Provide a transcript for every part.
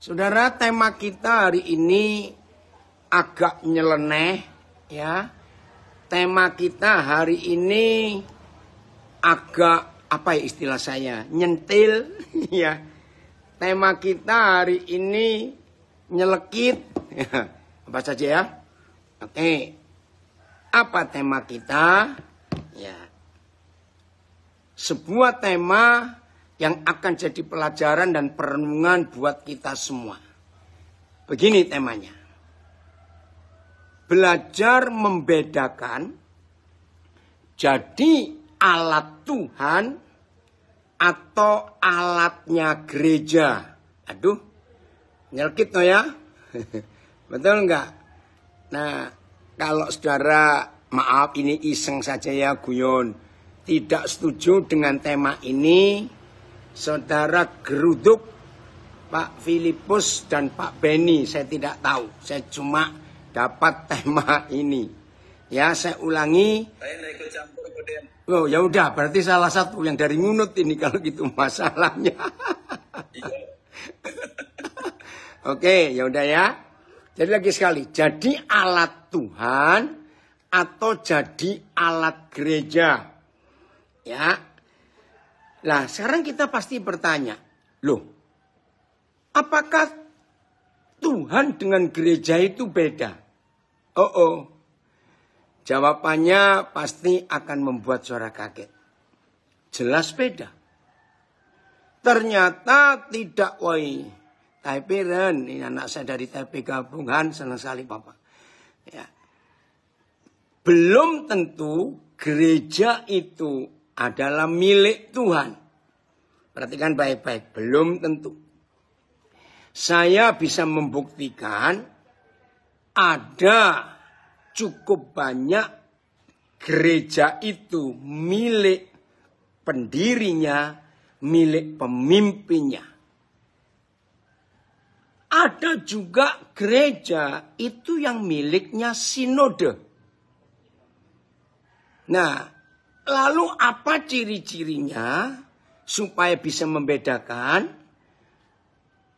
Saudara, tema kita hari ini agak nyeleneh ya. Tema kita hari ini agak apa ya istilah saya? Nyentil ya. Tema kita hari ini nyelekit ya. Apa saja ya? Oke. Apa tema kita? Ya. Sebuah tema yang akan jadi pelajaran dan perenungan buat kita semua. Begini temanya. Belajar membedakan jadi alat Tuhan atau alatnya gereja. Aduh, nyelkit no ya. Betul enggak? Nah, kalau saudara, maaf ini iseng saja ya Guyon. Tidak setuju dengan tema ini, saudara Geruduk, Pak Filipus, dan Pak Beni. Saya tidak tahu, saya cuma dapat tema ini. Ya, saya ulangi. Oh, ya udah, berarti salah satu yang dari ngunut ini kalau gitu masalahnya. Iya. Oke, ya udah ya. Jadi lagi sekali, jadi alat Tuhan atau jadi alat gereja. Ya, Nah, sekarang kita pasti bertanya, loh, apakah Tuhan dengan gereja itu beda? Oh, oh. Jawabannya pasti akan membuat suara kaget. Jelas beda. Ternyata tidak woi. Tapi Ren, ini anak saya dari TP Gabungan, senang sekali Bapak. Ya. Belum tentu gereja itu adalah milik Tuhan. Perhatikan baik-baik, belum tentu. Saya bisa membuktikan ada cukup banyak gereja itu milik pendirinya, milik pemimpinnya. Ada juga gereja itu yang miliknya sinode. Nah, Lalu apa ciri-cirinya supaya bisa membedakan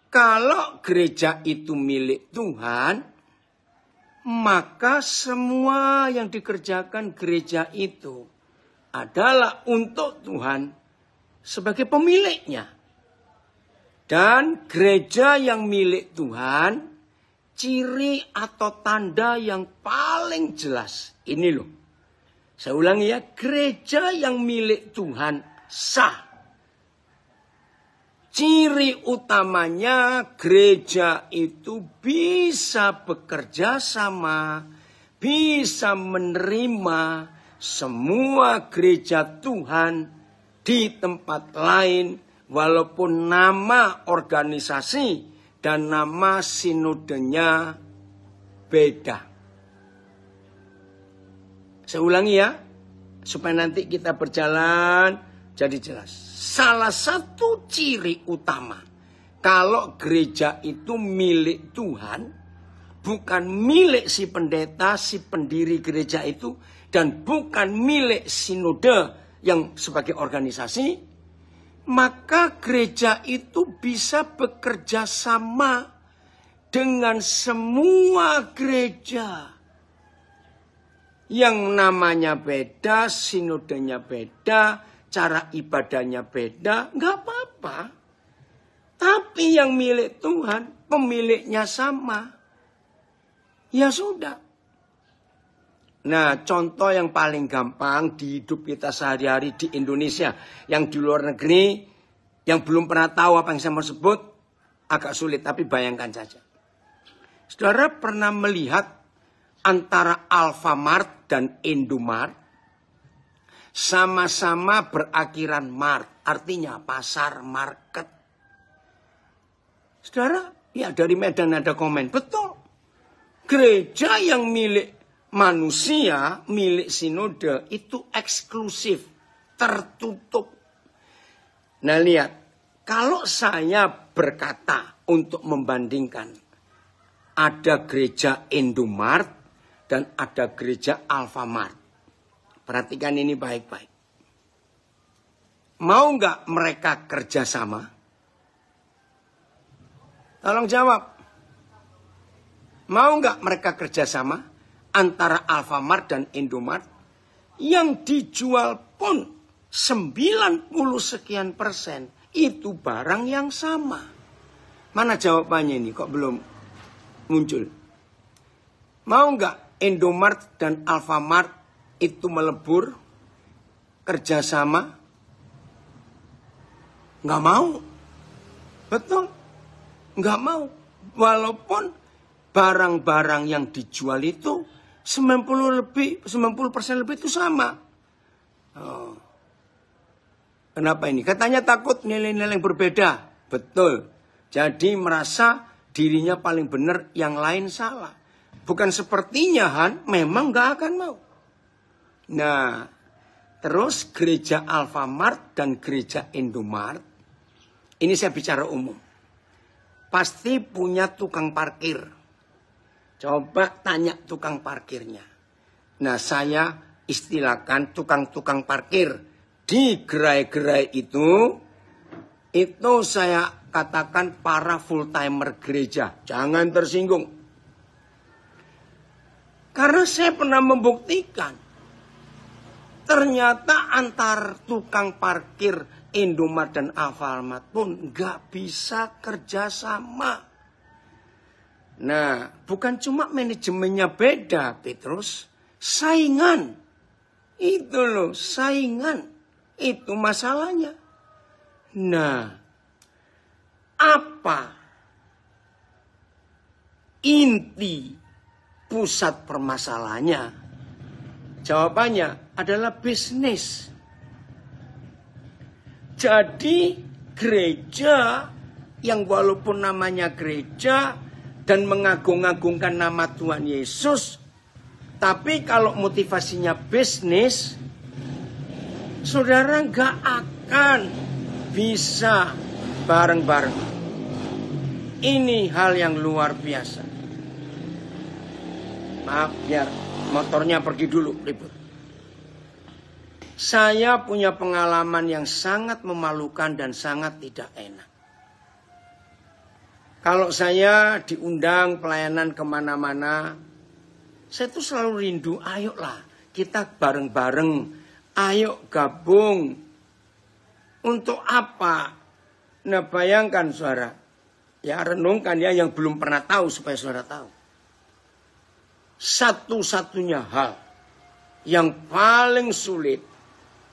kalau gereja itu milik Tuhan, maka semua yang dikerjakan gereja itu adalah untuk Tuhan sebagai pemiliknya. Dan gereja yang milik Tuhan, ciri atau tanda yang paling jelas ini loh saya ulangi ya, gereja yang milik Tuhan sah. Ciri utamanya gereja itu bisa bekerja sama, bisa menerima semua gereja Tuhan di tempat lain walaupun nama organisasi dan nama sinodenya beda. Saya ulangi ya, supaya nanti kita berjalan jadi jelas. Salah satu ciri utama kalau gereja itu milik Tuhan, bukan milik si pendeta, si pendiri gereja itu, dan bukan milik sinode yang sebagai organisasi, maka gereja itu bisa bekerja sama dengan semua gereja yang namanya beda, sinodenya beda, cara ibadahnya beda, nggak apa-apa. Tapi yang milik Tuhan, pemiliknya sama. Ya sudah. Nah, contoh yang paling gampang di hidup kita sehari-hari di Indonesia, yang di luar negeri, yang belum pernah tahu apa yang saya mau sebut, agak sulit, tapi bayangkan saja. Saudara pernah melihat antara Alfamart dan Indomart sama-sama berakhiran mart, artinya pasar market. Saudara, ya dari Medan ada komen, betul. Gereja yang milik manusia, milik sinode itu eksklusif, tertutup. Nah lihat, kalau saya berkata untuk membandingkan ada gereja Indomart dan ada gereja Alfamart. Perhatikan ini baik-baik. Mau nggak mereka kerjasama? Tolong jawab. Mau nggak mereka kerjasama antara Alfamart dan Indomart yang dijual pun 90 sekian persen itu barang yang sama. Mana jawabannya ini kok belum muncul? Mau nggak Indomart dan Alfamart itu melebur kerjasama? Nggak mau. Betul. Nggak mau. Walaupun barang-barang yang dijual itu 90 lebih 90 persen lebih itu sama. Oh. Kenapa ini? Katanya takut nilai-nilai yang berbeda. Betul. Jadi merasa dirinya paling benar, yang lain salah. Bukan sepertinya Han, memang gak akan mau. Nah, terus gereja Alfamart dan gereja Indomart, ini saya bicara umum, pasti punya tukang parkir. Coba tanya tukang parkirnya. Nah, saya istilahkan tukang-tukang parkir di gerai-gerai itu, itu saya katakan para full timer gereja. Jangan tersinggung, karena saya pernah membuktikan ternyata antar tukang parkir Indomaret dan Alfamart pun nggak bisa kerjasama. Nah, bukan cuma manajemennya beda, Petrus. Saingan. Itu loh, saingan. Itu masalahnya. Nah, apa inti pusat permasalahannya? Jawabannya adalah bisnis. Jadi gereja yang walaupun namanya gereja dan mengagung-agungkan nama Tuhan Yesus, tapi kalau motivasinya bisnis, saudara nggak akan bisa bareng-bareng. Ini hal yang luar biasa maaf biar motornya pergi dulu ribut. Saya punya pengalaman yang sangat memalukan dan sangat tidak enak. Kalau saya diundang pelayanan kemana-mana, saya tuh selalu rindu, ayolah kita bareng-bareng, ayo gabung. Untuk apa? Nah bayangkan suara ya renungkan ya yang belum pernah tahu supaya suara tahu satu-satunya hal yang paling sulit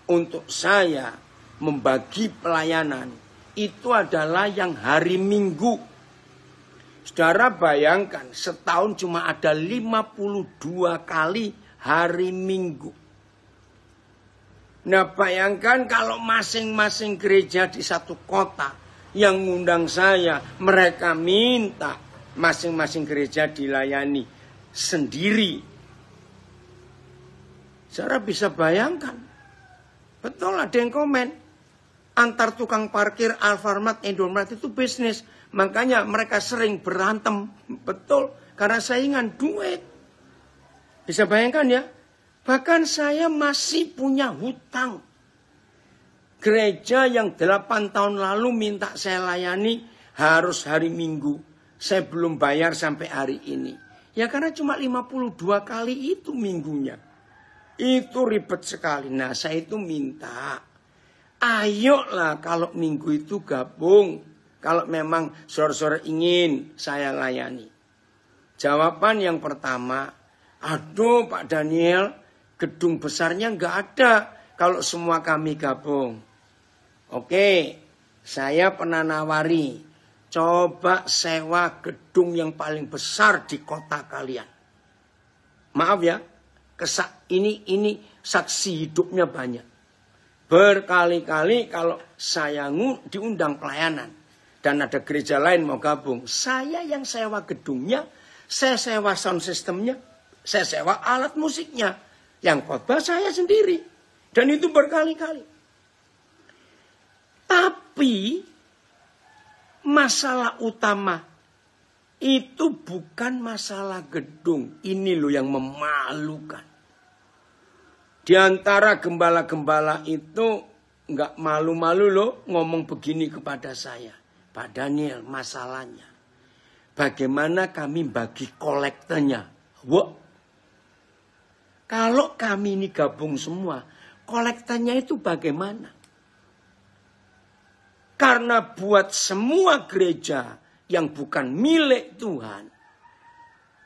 untuk saya membagi pelayanan itu adalah yang hari Minggu. Saudara bayangkan setahun cuma ada 52 kali hari Minggu. Nah bayangkan kalau masing-masing gereja di satu kota yang ngundang saya, mereka minta masing-masing gereja dilayani sendiri. Saudara bisa bayangkan. Betul ada yang komen. Antar tukang parkir Alfamart, Indomaret itu bisnis. Makanya mereka sering berantem. Betul. Karena saingan duit. Bisa bayangkan ya. Bahkan saya masih punya hutang. Gereja yang 8 tahun lalu minta saya layani harus hari Minggu. Saya belum bayar sampai hari ini. Ya karena cuma 52 kali itu minggunya. Itu ribet sekali. Nah saya itu minta. Ayolah kalau minggu itu gabung. Kalau memang sore-sore ingin saya layani. Jawaban yang pertama. Aduh Pak Daniel. Gedung besarnya nggak ada. Kalau semua kami gabung. Oke. Saya pernah nawari Coba sewa gedung yang paling besar di kota kalian. Maaf ya, kesak ini ini saksi hidupnya banyak. Berkali-kali kalau saya diundang pelayanan dan ada gereja lain mau gabung, saya yang sewa gedungnya, saya sewa sound systemnya, saya sewa alat musiknya, yang khotbah saya sendiri. Dan itu berkali-kali. Tapi Masalah utama itu bukan masalah gedung. Ini loh yang memalukan. Di antara gembala-gembala itu nggak malu-malu loh ngomong begini kepada saya. Pak Daniel masalahnya. Bagaimana kami bagi kolektornya. Wah. Kalau kami ini gabung semua. Kolektornya itu bagaimana? Karena buat semua gereja yang bukan milik Tuhan,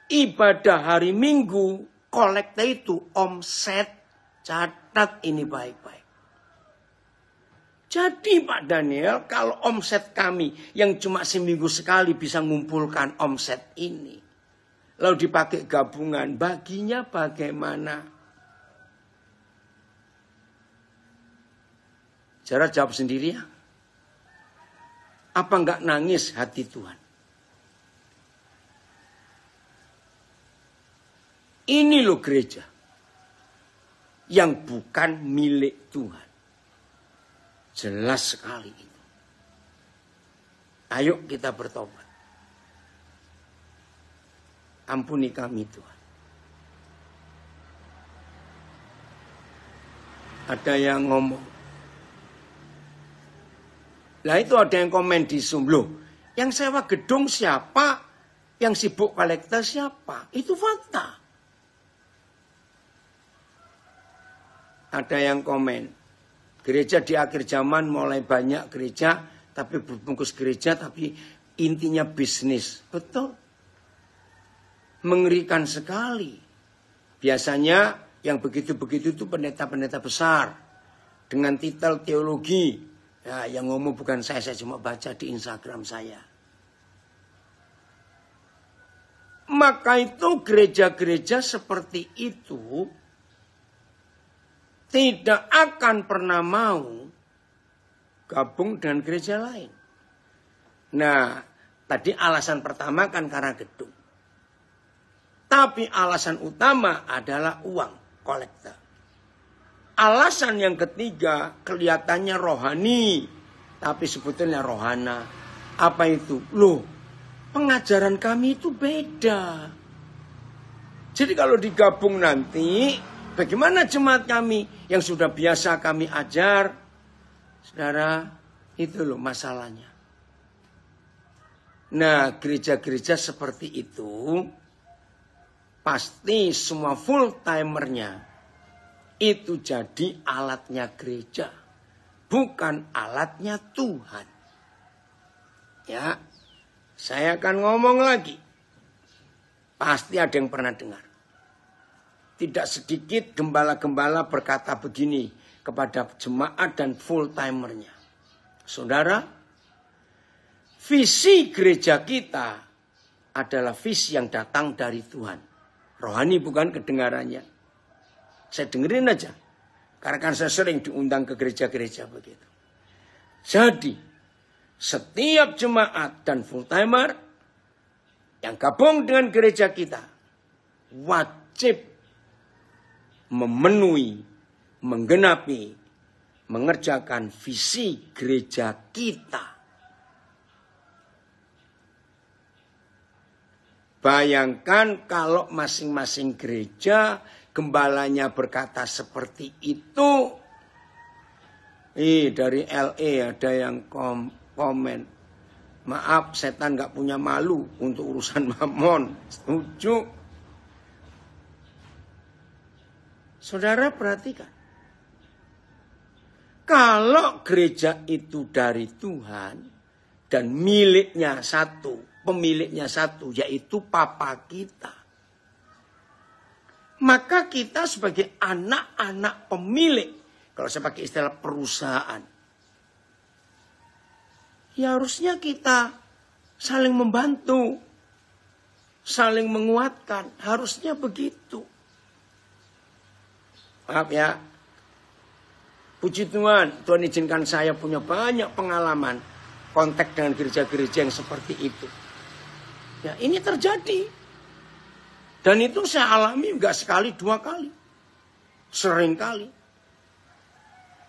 ibadah hari Minggu, kolekte itu omset. Catat ini baik-baik. Jadi Pak Daniel, kalau omset kami yang cuma seminggu sekali bisa mengumpulkan omset ini. Lalu dipakai gabungan, baginya bagaimana? Jarak jawab sendiri ya. Apa enggak nangis hati Tuhan? Ini loh gereja yang bukan milik Tuhan. Jelas sekali itu. Ayo kita bertobat. Ampuni kami Tuhan. Ada yang ngomong, lah itu ada yang komen di Zoom loh. Yang sewa gedung siapa? Yang sibuk kolektor siapa? Itu fakta. Ada yang komen. Gereja di akhir zaman mulai banyak gereja, tapi berbungkus gereja, tapi intinya bisnis. Betul. Mengerikan sekali. Biasanya yang begitu-begitu itu pendeta-pendeta besar dengan titel teologi Ya, yang ngomong bukan saya, saya cuma baca di Instagram saya. Maka itu gereja-gereja seperti itu tidak akan pernah mau gabung dengan gereja lain. Nah, tadi alasan pertama kan karena gedung. Tapi alasan utama adalah uang kolektor. Alasan yang ketiga kelihatannya rohani, tapi sebetulnya rohana. Apa itu? Loh, pengajaran kami itu beda. Jadi kalau digabung nanti, bagaimana jemaat kami yang sudah biasa kami ajar? Saudara, itu loh masalahnya. Nah, gereja-gereja seperti itu pasti semua full timernya itu jadi alatnya gereja, bukan alatnya Tuhan. Ya, saya akan ngomong lagi. Pasti ada yang pernah dengar. Tidak sedikit gembala-gembala berkata begini kepada jemaat dan full timernya. Saudara, visi gereja kita adalah visi yang datang dari Tuhan. Rohani bukan kedengarannya. Saya dengerin aja. Karena kan saya sering diundang ke gereja-gereja begitu. Jadi, setiap jemaat dan full timer yang gabung dengan gereja kita wajib memenuhi, menggenapi, mengerjakan visi gereja kita. Bayangkan kalau masing-masing gereja Gembalanya berkata seperti itu. Ih, dari LE ada yang kom komen. Maaf, setan nggak punya malu untuk urusan mamon. Setuju. Saudara perhatikan. Kalau gereja itu dari Tuhan dan miliknya satu, pemiliknya satu, yaitu Papa kita. Maka kita sebagai anak-anak pemilik, kalau saya pakai istilah perusahaan, ya harusnya kita saling membantu, saling menguatkan, harusnya begitu. Maaf ya, puji Tuhan, Tuhan izinkan saya punya banyak pengalaman kontak dengan gereja-gereja yang seperti itu. Ya, ini terjadi. Dan itu saya alami enggak sekali dua kali. Sering kali.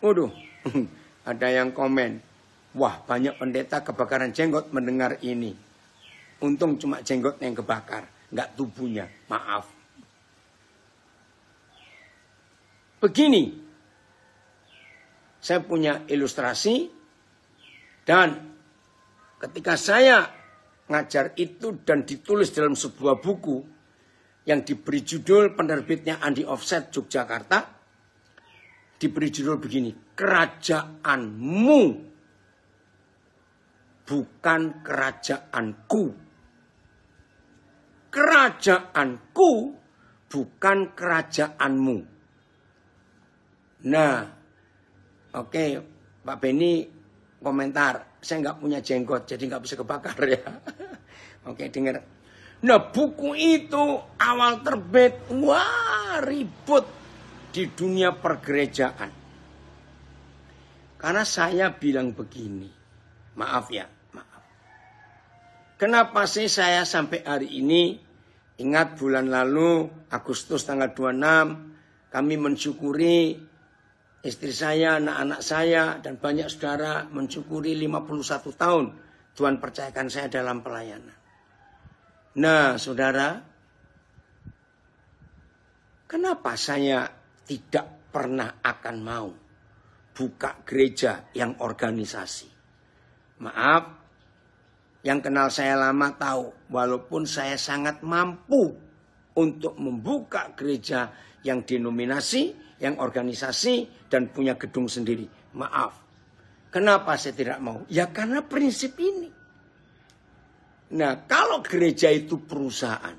Waduh, ada yang komen. Wah, banyak pendeta kebakaran jenggot mendengar ini. Untung cuma jenggot yang kebakar, enggak tubuhnya. Maaf. Begini, saya punya ilustrasi dan ketika saya ngajar itu dan ditulis dalam sebuah buku, yang diberi judul penerbitnya Andi Offset Yogyakarta diberi judul begini, kerajaanmu bukan kerajaanku. Kerajaanku bukan kerajaanmu. Nah, oke okay, Pak Beni komentar, saya nggak punya jenggot jadi nggak bisa kebakar ya. oke okay, dengar Nah buku itu awal terbit, wah ribut di dunia pergerejaan. Karena saya bilang begini, maaf ya, maaf. Kenapa sih saya sampai hari ini, ingat bulan lalu, Agustus tanggal 26, kami mensyukuri istri saya, anak-anak saya, dan banyak saudara mensyukuri 51 tahun Tuhan percayakan saya dalam pelayanan. Nah, saudara, kenapa saya tidak pernah akan mau buka gereja yang organisasi? Maaf, yang kenal saya lama tahu, walaupun saya sangat mampu untuk membuka gereja yang denominasi, yang organisasi, dan punya gedung sendiri. Maaf, kenapa saya tidak mau? Ya karena prinsip ini. Nah, kalau gereja itu perusahaan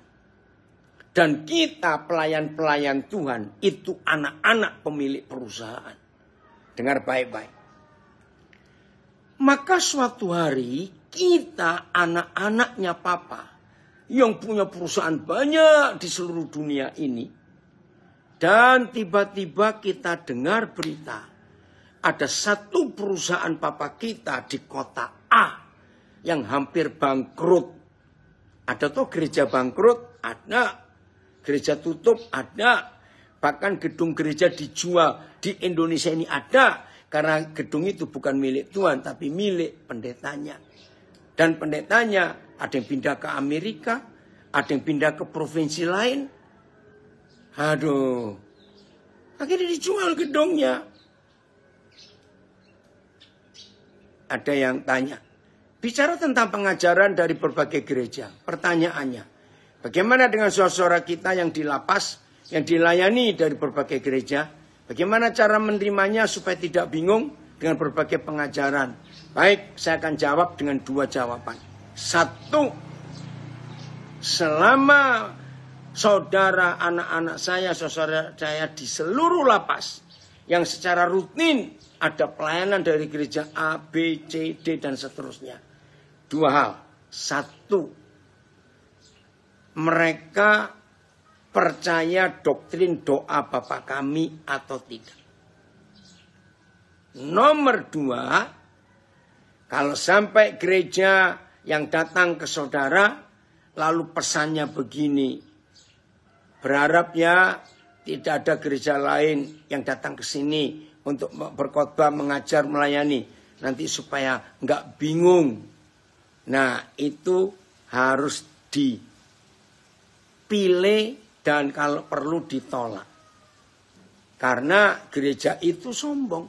dan kita pelayan-pelayan Tuhan itu anak-anak pemilik perusahaan. Dengar baik-baik. Maka suatu hari kita anak-anaknya Papa yang punya perusahaan banyak di seluruh dunia ini. Dan tiba-tiba kita dengar berita ada satu perusahaan papa kita di kota A yang hampir bangkrut. Ada toh gereja bangkrut, ada gereja tutup, ada bahkan gedung gereja dijual di Indonesia ini ada karena gedung itu bukan milik Tuhan tapi milik pendetanya. Dan pendetanya ada yang pindah ke Amerika, ada yang pindah ke provinsi lain. Aduh. Akhirnya dijual gedungnya. Ada yang tanya, Bicara tentang pengajaran dari berbagai gereja, pertanyaannya, bagaimana dengan suara-suara kita yang dilapas, yang dilayani dari berbagai gereja? Bagaimana cara menerimanya supaya tidak bingung dengan berbagai pengajaran? Baik, saya akan jawab dengan dua jawaban. Satu, selama saudara anak-anak saya, saudara saya di seluruh lapas yang secara rutin ada pelayanan dari gereja A, B, C, D dan seterusnya Dua hal. Satu, mereka percaya doktrin doa Bapak kami atau tidak. Nomor dua, kalau sampai gereja yang datang ke saudara, lalu pesannya begini, berharap ya tidak ada gereja lain yang datang ke sini untuk berkhotbah, mengajar, melayani. Nanti supaya nggak bingung Nah itu harus dipilih dan kalau perlu ditolak. Karena gereja itu sombong.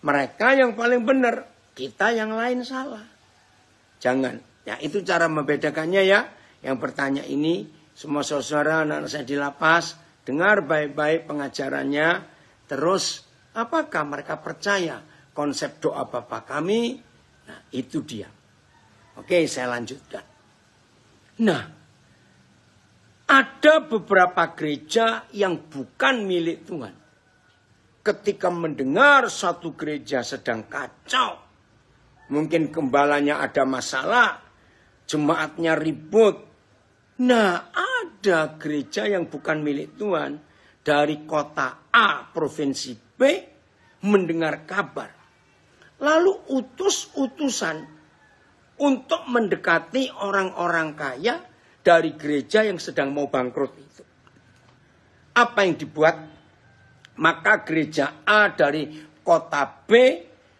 Mereka yang paling benar, kita yang lain salah. Jangan. Ya itu cara membedakannya ya. Yang bertanya ini semua saudara anak saya di lapas dengar baik-baik pengajarannya terus apakah mereka percaya konsep doa Bapak kami Nah, itu dia. Oke, saya lanjutkan. Nah, ada beberapa gereja yang bukan milik Tuhan. Ketika mendengar satu gereja sedang kacau, mungkin gembalanya ada masalah, jemaatnya ribut. Nah, ada gereja yang bukan milik Tuhan dari kota A, provinsi B, mendengar kabar Lalu utus-utusan untuk mendekati orang-orang kaya dari gereja yang sedang mau bangkrut itu. Apa yang dibuat? Maka gereja A dari kota B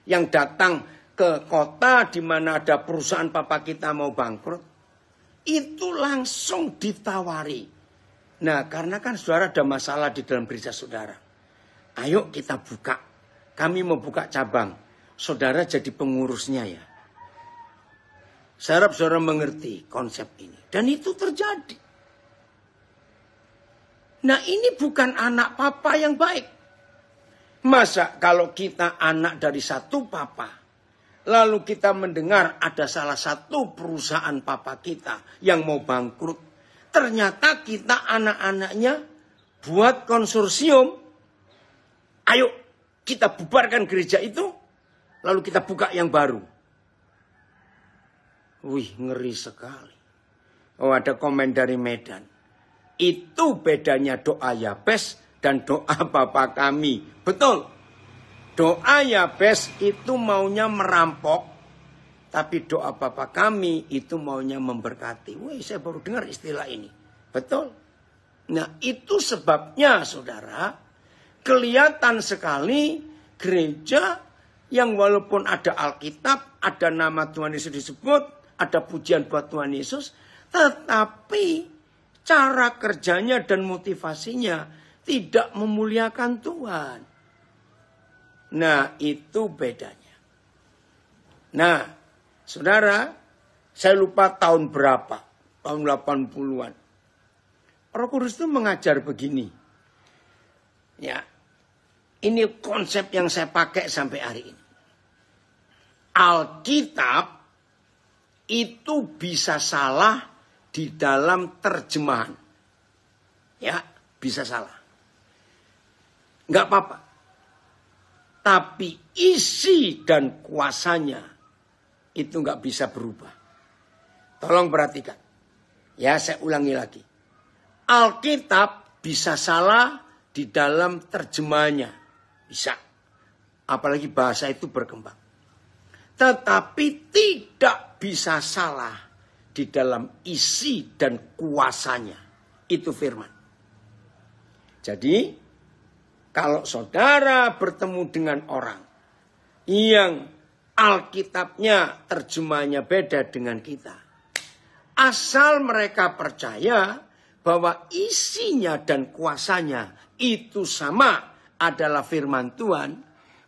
yang datang ke kota di mana ada perusahaan papa kita mau bangkrut. Itu langsung ditawari. Nah karena kan saudara ada masalah di dalam gereja saudara. Ayo kita buka. Kami membuka cabang saudara jadi pengurusnya ya. Saya harap saudara mengerti konsep ini. Dan itu terjadi. Nah ini bukan anak papa yang baik. Masa kalau kita anak dari satu papa, lalu kita mendengar ada salah satu perusahaan papa kita yang mau bangkrut. Ternyata kita anak-anaknya buat konsorsium. Ayo kita bubarkan gereja itu, lalu kita buka yang baru. Wih, ngeri sekali. Oh, ada komen dari Medan. Itu bedanya doa Yabes dan doa bapak kami. Betul. Doa Yabes itu maunya merampok. Tapi doa bapak kami itu maunya memberkati. Wih, saya baru dengar istilah ini. Betul. Nah, itu sebabnya saudara, kelihatan sekali gereja yang walaupun ada Alkitab, ada nama Tuhan Yesus disebut, ada pujian buat Tuhan Yesus, tetapi cara kerjanya dan motivasinya tidak memuliakan Tuhan. Nah, itu bedanya. Nah, saudara, saya lupa tahun berapa, tahun 80-an. Roh Kudus itu mengajar begini. Ya, ini konsep yang saya pakai sampai hari ini. Alkitab itu bisa salah di dalam terjemahan. Ya, bisa salah. Enggak apa-apa. Tapi isi dan kuasanya itu enggak bisa berubah. Tolong perhatikan. Ya, saya ulangi lagi. Alkitab bisa salah di dalam terjemahannya. Bisa. Apalagi bahasa itu berkembang tetapi tidak bisa salah di dalam isi dan kuasanya. Itu firman. Jadi, kalau saudara bertemu dengan orang yang Alkitabnya terjemahnya beda dengan kita. Asal mereka percaya bahwa isinya dan kuasanya itu sama adalah firman Tuhan,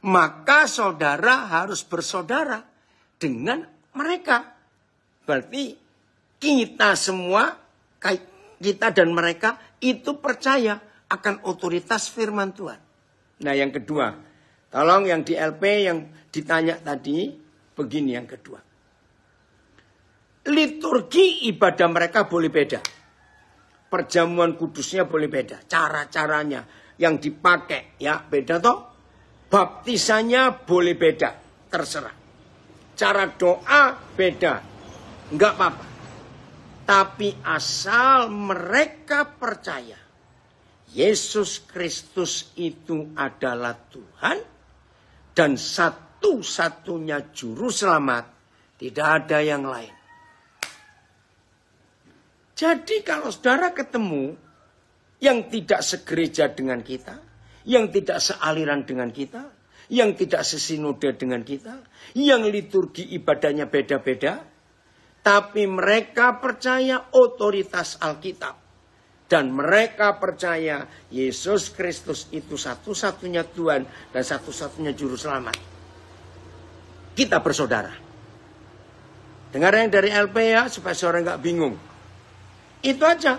maka saudara harus bersaudara dengan mereka. Berarti kita semua, kita dan mereka itu percaya akan otoritas firman Tuhan. Nah yang kedua, tolong yang di LP yang ditanya tadi, begini yang kedua. Liturgi ibadah mereka boleh beda. Perjamuan kudusnya boleh beda. Cara-caranya yang dipakai ya beda toh. Baptisannya boleh beda, terserah. Cara doa beda, enggak apa-apa. Tapi asal mereka percaya Yesus Kristus itu adalah Tuhan dan satu-satunya juru selamat, tidak ada yang lain. Jadi kalau saudara ketemu yang tidak segereja dengan kita, yang tidak sealiran dengan kita, yang tidak sesinode dengan kita, yang liturgi ibadahnya beda-beda, tapi mereka percaya otoritas Alkitab dan mereka percaya Yesus Kristus itu satu-satunya Tuhan dan satu-satunya juru selamat. Kita bersaudara. Dengar yang dari LPA supaya seorang nggak bingung. Itu aja.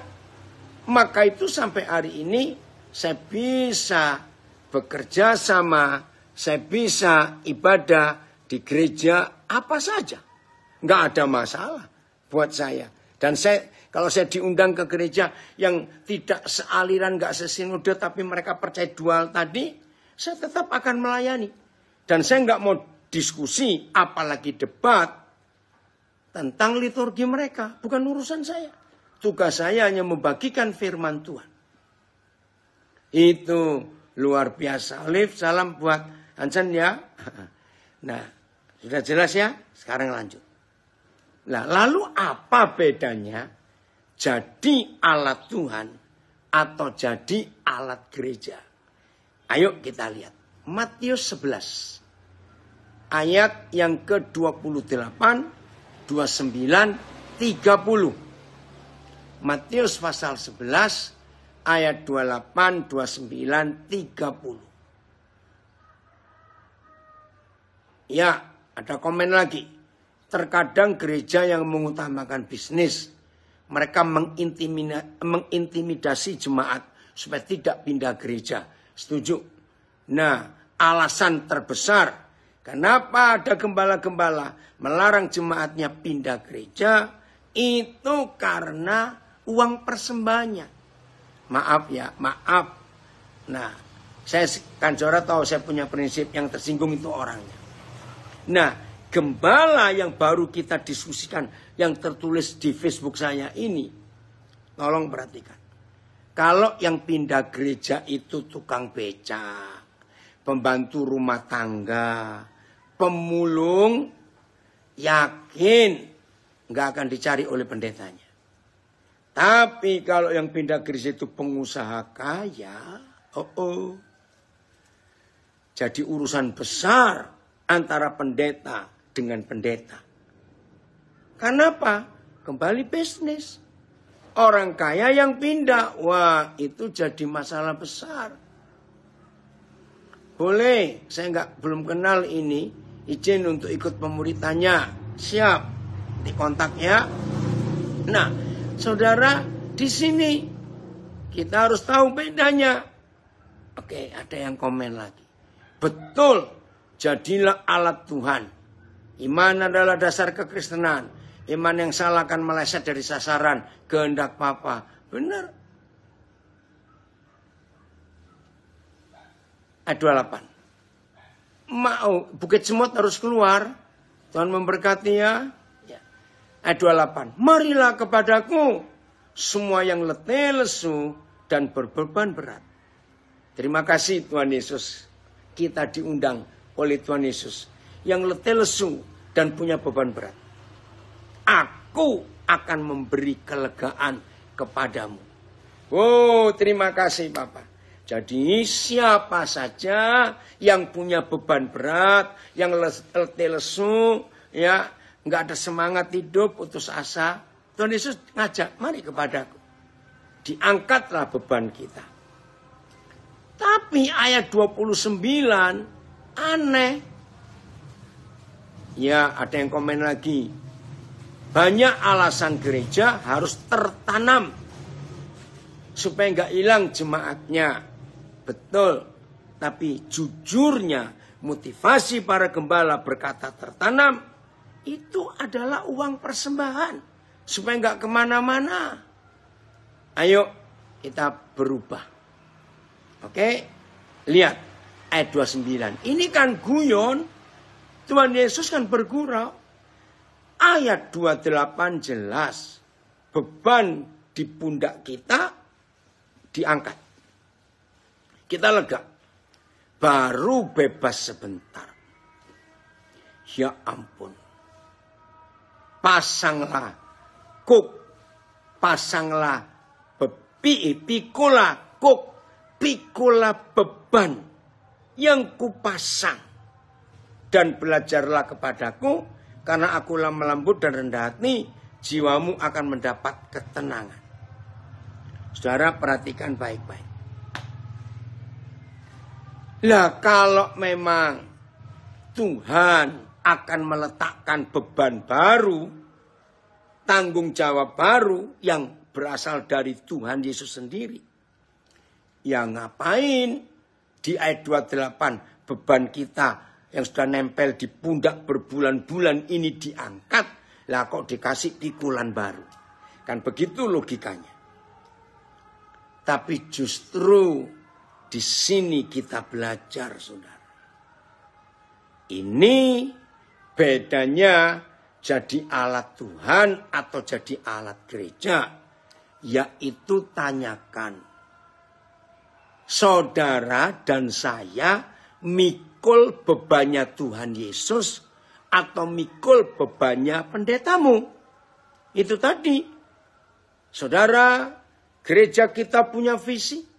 Maka itu sampai hari ini saya bisa bekerja sama, saya bisa ibadah di gereja apa saja. Nggak ada masalah buat saya. Dan saya kalau saya diundang ke gereja yang tidak sealiran, nggak sesinode, tapi mereka percaya dual tadi, saya tetap akan melayani. Dan saya nggak mau diskusi, apalagi debat, tentang liturgi mereka. Bukan urusan saya. Tugas saya hanya membagikan firman Tuhan. Itu luar biasa. Alif salam buat Hansen ya. Nah, sudah jelas ya? Sekarang lanjut. Nah, lalu apa bedanya jadi alat Tuhan atau jadi alat gereja? Ayo kita lihat. Matius 11 ayat yang ke-28, 29, 30. Matius pasal 11 ayat 28, 29, 30. Ya, ada komen lagi. Terkadang gereja yang mengutamakan bisnis, mereka mengintimidasi jemaat supaya tidak pindah gereja. Setuju. Nah, alasan terbesar kenapa ada gembala-gembala melarang jemaatnya pindah gereja itu karena uang persembahannya maaf ya, maaf. Nah, saya kan Kanjora tahu saya punya prinsip yang tersinggung itu orangnya. Nah, gembala yang baru kita diskusikan yang tertulis di Facebook saya ini, tolong perhatikan. Kalau yang pindah gereja itu tukang beca, pembantu rumah tangga, pemulung, yakin nggak akan dicari oleh pendetanya. Tapi kalau yang pindah Gris itu pengusaha kaya, oh, oh. Jadi urusan besar antara pendeta dengan pendeta. Kenapa? Kembali bisnis. Orang kaya yang pindah, wah itu jadi masalah besar. Boleh, saya nggak belum kenal ini, izin untuk ikut pemuritannya. Siap, dikontak ya. Nah, Saudara, di sini kita harus tahu bedanya. Oke, ada yang komen lagi. Betul, jadilah alat Tuhan. Iman adalah dasar kekristenan. Iman yang salah akan meleset dari sasaran kehendak Papa. Benar. Ayat 28. Mau Bukit Semut harus keluar. Tuhan memberkatinya ayat 28. Marilah kepadaku semua yang letih lesu dan berbeban berat. Terima kasih Tuhan Yesus. Kita diundang oleh Tuhan Yesus. Yang letih lesu dan punya beban berat. Aku akan memberi kelegaan kepadamu. Oh terima kasih Bapak. Jadi siapa saja yang punya beban berat, yang letih lesu, ya nggak ada semangat hidup, putus asa, Tuhan Yesus ngajak, mari kepadaku. Diangkatlah beban kita. Tapi ayat 29 aneh. Ya ada yang komen lagi. Banyak alasan gereja harus tertanam. Supaya nggak hilang jemaatnya. Betul. Tapi jujurnya motivasi para gembala berkata tertanam itu adalah uang persembahan. Supaya nggak kemana-mana. Ayo kita berubah. Oke, lihat ayat 29. Ini kan guyon. Tuhan Yesus kan bergurau. Ayat 28 jelas. Beban di pundak kita diangkat. Kita lega. Baru bebas sebentar. Ya ampun pasanglah kuk, pasanglah bepi, pikula kuk, pikula beban yang kupasang. Dan belajarlah kepadaku, karena aku lama melambut dan rendah hati, jiwamu akan mendapat ketenangan. Saudara perhatikan baik-baik. Lah kalau memang Tuhan akan meletakkan beban baru, tanggung jawab baru yang berasal dari Tuhan Yesus sendiri. Ya ngapain di ayat 28 beban kita yang sudah nempel di pundak berbulan-bulan ini diangkat, lah kok dikasih pikulan baru. Kan begitu logikanya. Tapi justru di sini kita belajar, saudara. Ini Bedanya jadi alat Tuhan atau jadi alat gereja, yaitu tanyakan. Saudara dan saya mikul bebannya Tuhan Yesus atau mikul bebannya pendetamu. Itu tadi. Saudara, gereja kita punya visi.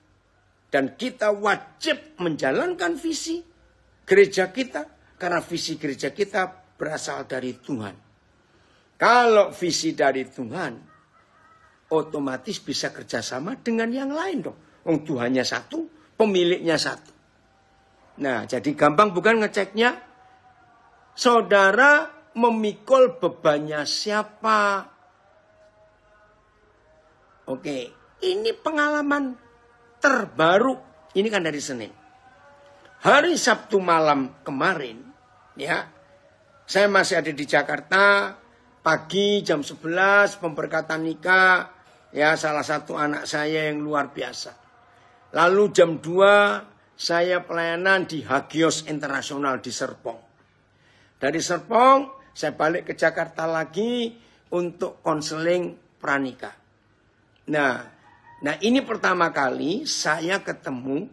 Dan kita wajib menjalankan visi gereja kita. Karena visi gereja kita berasal dari Tuhan. Kalau visi dari Tuhan, otomatis bisa kerjasama dengan yang lain dong. Wong Tuhannya satu, pemiliknya satu. Nah, jadi gampang bukan ngeceknya? Saudara memikul bebannya siapa? Oke, ini pengalaman terbaru. Ini kan dari Senin. Hari Sabtu malam kemarin, ya, saya masih ada di Jakarta, pagi jam 11 pemberkatan nikah ya salah satu anak saya yang luar biasa. Lalu jam 2 saya pelayanan di Hagios Internasional di Serpong. Dari Serpong saya balik ke Jakarta lagi untuk konseling pranikah. Nah, nah ini pertama kali saya ketemu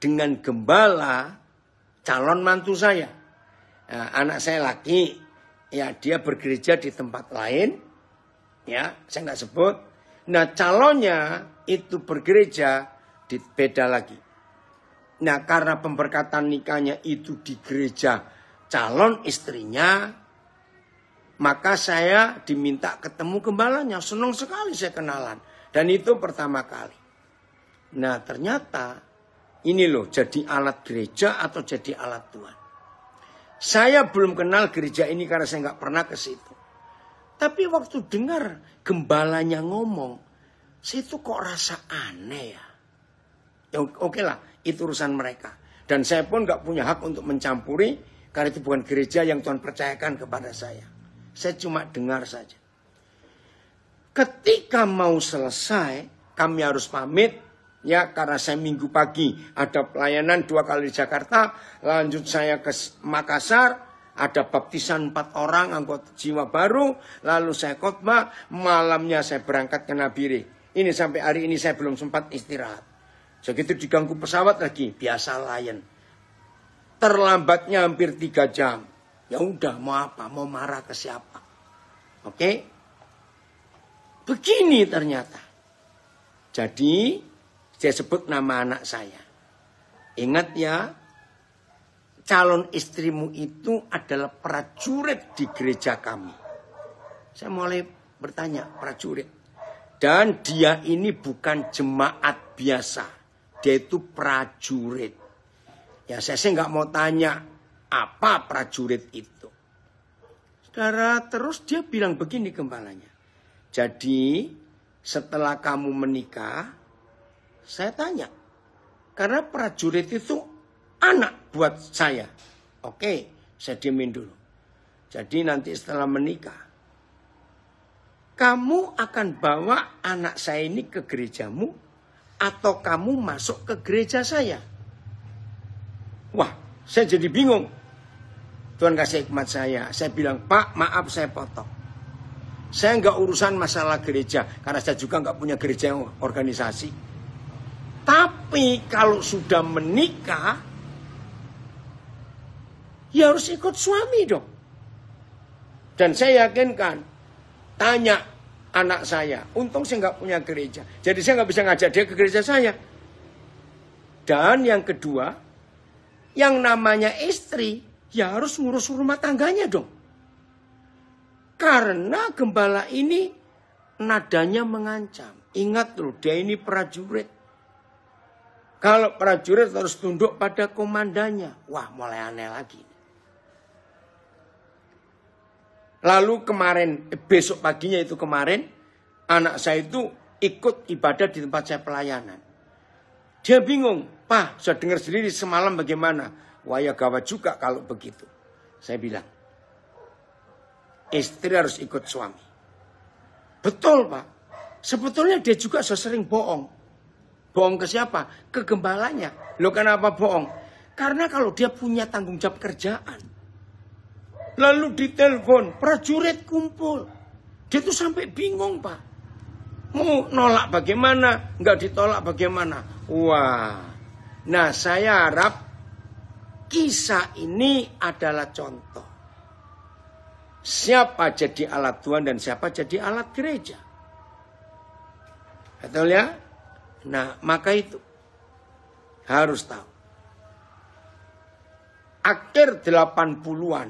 dengan gembala calon mantu saya ya, anak saya laki ya dia bergereja di tempat lain ya saya nggak sebut nah calonnya itu bergereja di beda lagi nah karena pemberkatan nikahnya itu di gereja calon istrinya maka saya diminta ketemu gembalanya senang sekali saya kenalan dan itu pertama kali nah ternyata ini loh jadi alat gereja atau jadi alat Tuhan saya belum kenal gereja ini karena saya nggak pernah ke situ. Tapi waktu dengar gembalanya ngomong, situ kok rasa aneh ya. Ya oke lah, itu urusan mereka. Dan saya pun nggak punya hak untuk mencampuri karena itu bukan gereja yang Tuhan percayakan kepada saya. Saya cuma dengar saja. Ketika mau selesai, kami harus pamit Ya karena saya minggu pagi ada pelayanan dua kali di Jakarta. Lanjut saya ke Makassar. Ada baptisan empat orang anggota jiwa baru. Lalu saya khotbah. Malamnya saya berangkat ke Nabire. Ini sampai hari ini saya belum sempat istirahat. Segitu diganggu pesawat lagi. Biasa lain. Terlambatnya hampir tiga jam. Ya udah mau apa? Mau marah ke siapa? Oke? Okay? Begini ternyata. Jadi saya sebut nama anak saya. Ingat ya, calon istrimu itu adalah prajurit di gereja kami. Saya mulai bertanya, prajurit. Dan dia ini bukan jemaat biasa. Dia itu prajurit. Ya saya sih nggak mau tanya apa prajurit itu. Saudara terus dia bilang begini kembalanya. Jadi setelah kamu menikah, saya tanya. Karena prajurit itu anak buat saya. Oke, saya diemin dulu. Jadi nanti setelah menikah, kamu akan bawa anak saya ini ke gerejamu atau kamu masuk ke gereja saya. Wah, saya jadi bingung. Tuhan kasih hikmat saya. Saya bilang, Pak, maaf saya potong. Saya nggak urusan masalah gereja karena saya juga nggak punya gereja organisasi. Tapi kalau sudah menikah, ya harus ikut suami dong. Dan saya yakinkan, tanya anak saya, untung saya nggak punya gereja. Jadi saya nggak bisa ngajak dia ke gereja saya. Dan yang kedua, yang namanya istri, ya harus ngurus rumah tangganya dong. Karena gembala ini nadanya mengancam. Ingat loh, dia ini prajurit. Kalau prajurit harus tunduk pada komandannya. Wah mulai aneh lagi. Lalu kemarin, eh, besok paginya itu kemarin, anak saya itu ikut ibadah di tempat saya pelayanan. Dia bingung, Pak, saya dengar sendiri semalam bagaimana. Wah ya gawat juga kalau begitu. Saya bilang, istri harus ikut suami. Betul Pak, sebetulnya dia juga sering bohong. Bohong ke siapa? Ke gembalanya. lo kenapa bohong? Karena kalau dia punya tanggung jawab kerjaan. Lalu ditelepon, prajurit kumpul. Dia tuh sampai bingung pak. Mau nolak bagaimana? Nggak ditolak bagaimana? Wah. Nah saya harap kisah ini adalah contoh. Siapa jadi alat Tuhan dan siapa jadi alat gereja. Betul ya? Nah, maka itu harus tahu. Akhir 80-an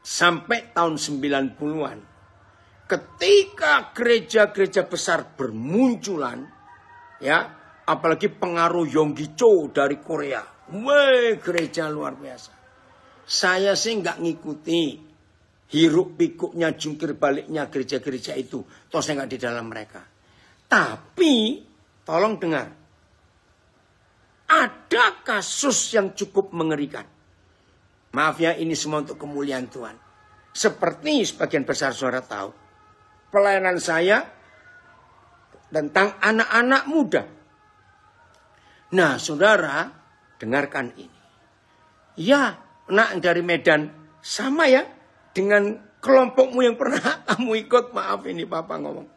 sampai tahun 90-an ketika gereja-gereja besar bermunculan ya, apalagi pengaruh Yonggi Cho dari Korea. wah gereja luar biasa. Saya sih nggak ngikuti hiruk pikuknya jungkir baliknya gereja-gereja itu. Toh saya nggak di dalam mereka. Tapi Tolong dengar. Ada kasus yang cukup mengerikan. Maaf ya ini semua untuk kemuliaan Tuhan. Seperti sebagian besar suara tahu. Pelayanan saya tentang anak-anak muda. Nah saudara dengarkan ini. Ya anak dari Medan sama ya dengan kelompokmu yang pernah kamu ikut. Maaf ini Bapak ngomong.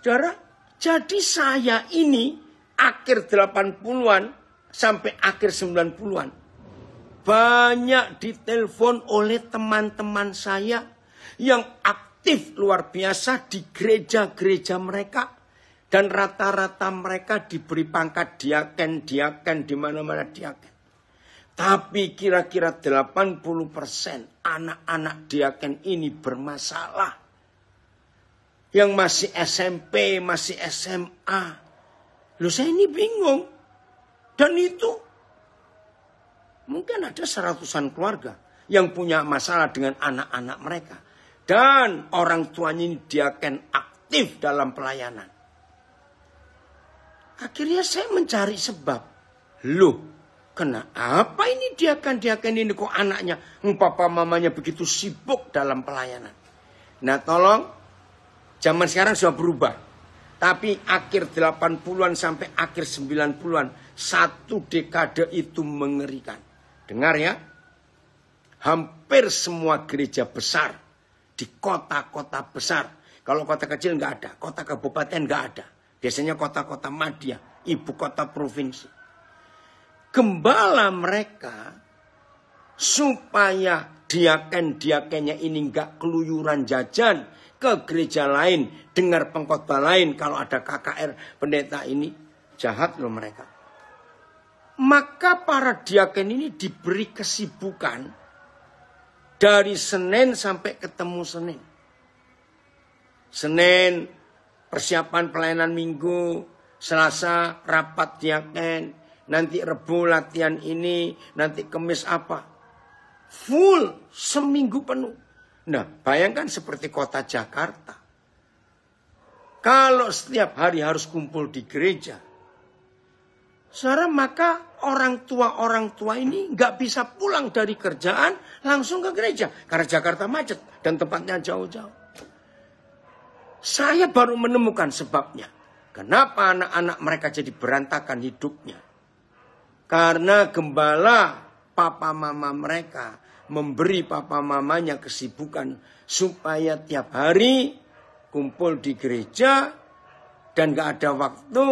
Saudara jadi saya ini akhir 80-an sampai akhir 90-an banyak ditelepon oleh teman-teman saya yang aktif luar biasa di gereja-gereja mereka dan rata-rata mereka diberi pangkat diaken, diaken di mana-mana diaken. Tapi kira-kira 80% anak-anak diaken ini bermasalah yang masih SMP, masih SMA. Loh saya ini bingung. Dan itu mungkin ada seratusan keluarga yang punya masalah dengan anak-anak mereka. Dan orang tuanya ini dia akan aktif dalam pelayanan. Akhirnya saya mencari sebab. Loh, apa ini dia akan dia ini kok anaknya papa mamanya begitu sibuk dalam pelayanan. Nah tolong Zaman sekarang sudah berubah. Tapi akhir 80-an sampai akhir 90-an, satu dekade itu mengerikan. Dengar ya, hampir semua gereja besar di kota-kota besar. Kalau kota kecil nggak ada, kota kabupaten nggak ada. Biasanya kota-kota madya, ibu kota provinsi. Gembala mereka supaya diaken-diakennya ini nggak keluyuran jajan, ke gereja lain, dengar pengkhotbah lain kalau ada KKR pendeta ini jahat loh mereka. Maka para diaken ini diberi kesibukan dari Senin sampai ketemu Senin. Senin persiapan pelayanan minggu, Selasa rapat diaken, nanti Rebu latihan ini, nanti Kemis apa. Full seminggu penuh. Nah, bayangkan seperti kota Jakarta. Kalau setiap hari harus kumpul di gereja, Saudara, maka orang tua-orang tua ini nggak bisa pulang dari kerjaan langsung ke gereja. Karena Jakarta macet dan tempatnya jauh-jauh. Saya baru menemukan sebabnya. Kenapa anak-anak mereka jadi berantakan hidupnya. Karena gembala papa mama mereka memberi papa mamanya kesibukan supaya tiap hari kumpul di gereja dan gak ada waktu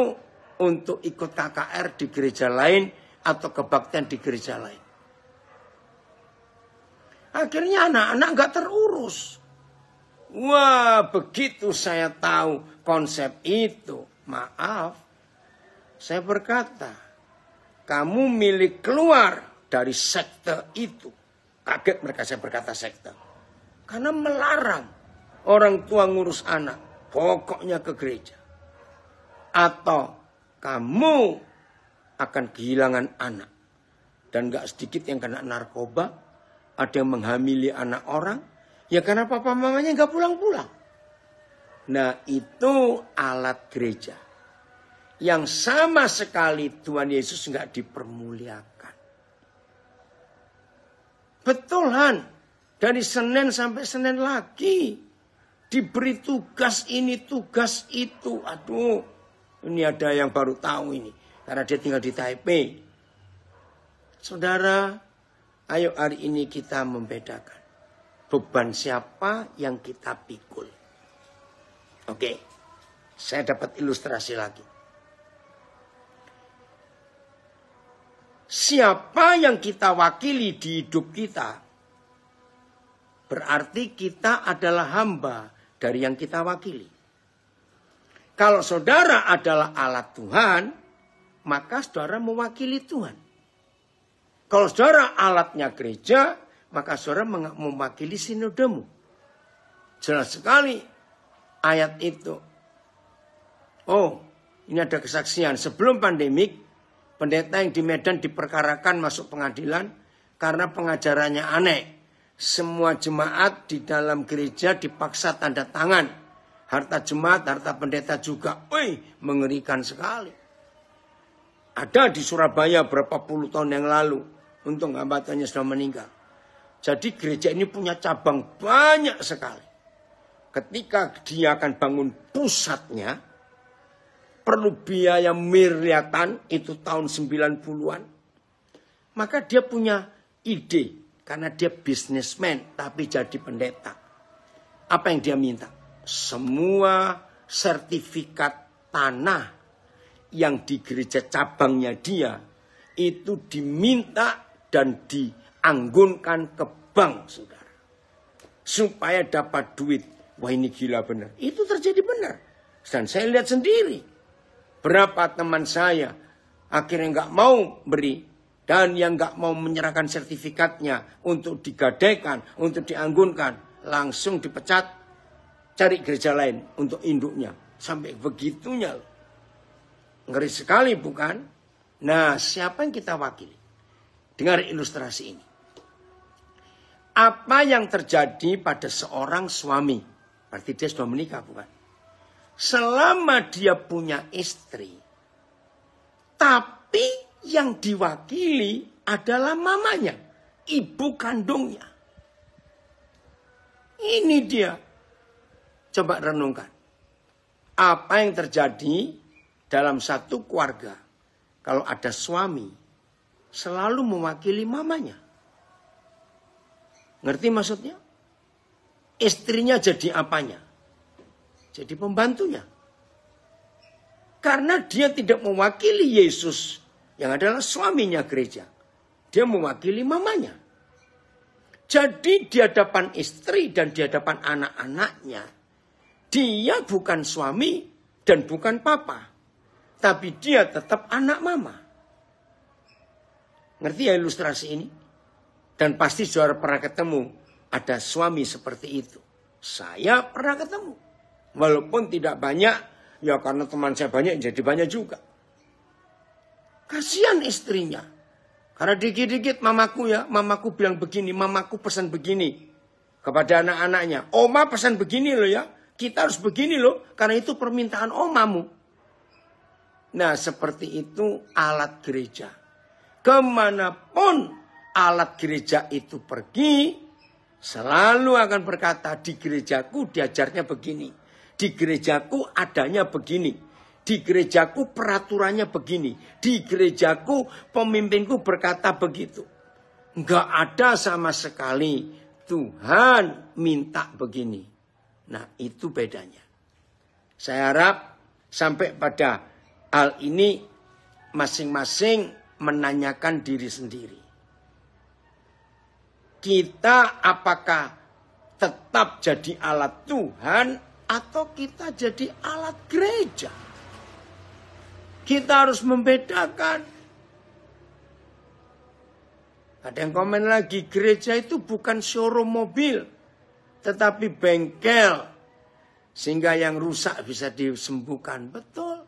untuk ikut KKR di gereja lain atau kebaktian di gereja lain. Akhirnya anak-anak gak terurus. Wah, begitu saya tahu konsep itu, maaf, saya berkata, kamu milik keluar dari sekte itu. Kaget mereka saya berkata sekte. Karena melarang orang tua ngurus anak. Pokoknya ke gereja. Atau kamu akan kehilangan anak. Dan gak sedikit yang kena narkoba. Ada yang menghamili anak orang. Ya karena papa mamanya gak pulang-pulang. Nah itu alat gereja. Yang sama sekali Tuhan Yesus gak dipermuliakan. Betul Han. Dari Senin sampai Senin lagi. Diberi tugas ini, tugas itu. Aduh, ini ada yang baru tahu ini. Karena dia tinggal di Taipei. Saudara, ayo hari ini kita membedakan. Beban siapa yang kita pikul. Oke, saya dapat ilustrasi lagi. siapa yang kita wakili di hidup kita. Berarti kita adalah hamba dari yang kita wakili. Kalau saudara adalah alat Tuhan, maka saudara mewakili Tuhan. Kalau saudara alatnya gereja, maka saudara mewakili sinodemu. Jelas sekali ayat itu. Oh, ini ada kesaksian. Sebelum pandemik, pendeta yang di Medan diperkarakan masuk pengadilan karena pengajarannya aneh. Semua jemaat di dalam gereja dipaksa tanda tangan. Harta jemaat, harta pendeta juga. Wih, mengerikan sekali. Ada di Surabaya berapa puluh tahun yang lalu. Untung hambatannya sudah meninggal. Jadi gereja ini punya cabang banyak sekali. Ketika dia akan bangun pusatnya, perlu biaya miliatan itu tahun 90-an. Maka dia punya ide karena dia bisnismen tapi jadi pendeta. Apa yang dia minta? Semua sertifikat tanah yang di gereja cabangnya dia itu diminta dan dianggunkan ke bank, saudara. Supaya dapat duit. Wah ini gila benar. Itu terjadi benar. Dan saya lihat sendiri Berapa teman saya akhirnya nggak mau beri dan yang nggak mau menyerahkan sertifikatnya untuk digadaikan, untuk dianggunkan, langsung dipecat, cari gereja lain untuk induknya. Sampai begitunya. Ngeri sekali bukan? Nah, siapa yang kita wakili? Dengar ilustrasi ini. Apa yang terjadi pada seorang suami? Berarti dia sudah menikah bukan? selama dia punya istri. Tapi yang diwakili adalah mamanya, ibu kandungnya. Ini dia. Coba renungkan. Apa yang terjadi dalam satu keluarga kalau ada suami selalu mewakili mamanya? Ngerti maksudnya? Istrinya jadi apanya? jadi pembantunya. Karena dia tidak mewakili Yesus yang adalah suaminya gereja. Dia mewakili mamanya. Jadi di hadapan istri dan di hadapan anak-anaknya, dia bukan suami dan bukan papa. Tapi dia tetap anak mama. Ngerti ya ilustrasi ini? Dan pasti saudara pernah ketemu ada suami seperti itu. Saya pernah ketemu. Walaupun tidak banyak, ya karena teman saya banyak jadi banyak juga. Kasihan istrinya. Karena dikit-dikit mamaku ya, mamaku bilang begini, mamaku pesan begini kepada anak-anaknya. Oma pesan begini loh ya, kita harus begini loh, karena itu permintaan omamu. Nah seperti itu alat gereja. Kemanapun alat gereja itu pergi, selalu akan berkata di gerejaku diajarnya begini di gerejaku adanya begini. Di gerejaku peraturannya begini. Di gerejaku pemimpinku berkata begitu. Enggak ada sama sekali Tuhan minta begini. Nah itu bedanya. Saya harap sampai pada hal ini masing-masing menanyakan diri sendiri. Kita apakah tetap jadi alat Tuhan atau kita jadi alat gereja. Kita harus membedakan. Ada yang komen lagi, gereja itu bukan showroom mobil, tetapi bengkel. Sehingga yang rusak bisa disembuhkan. Betul.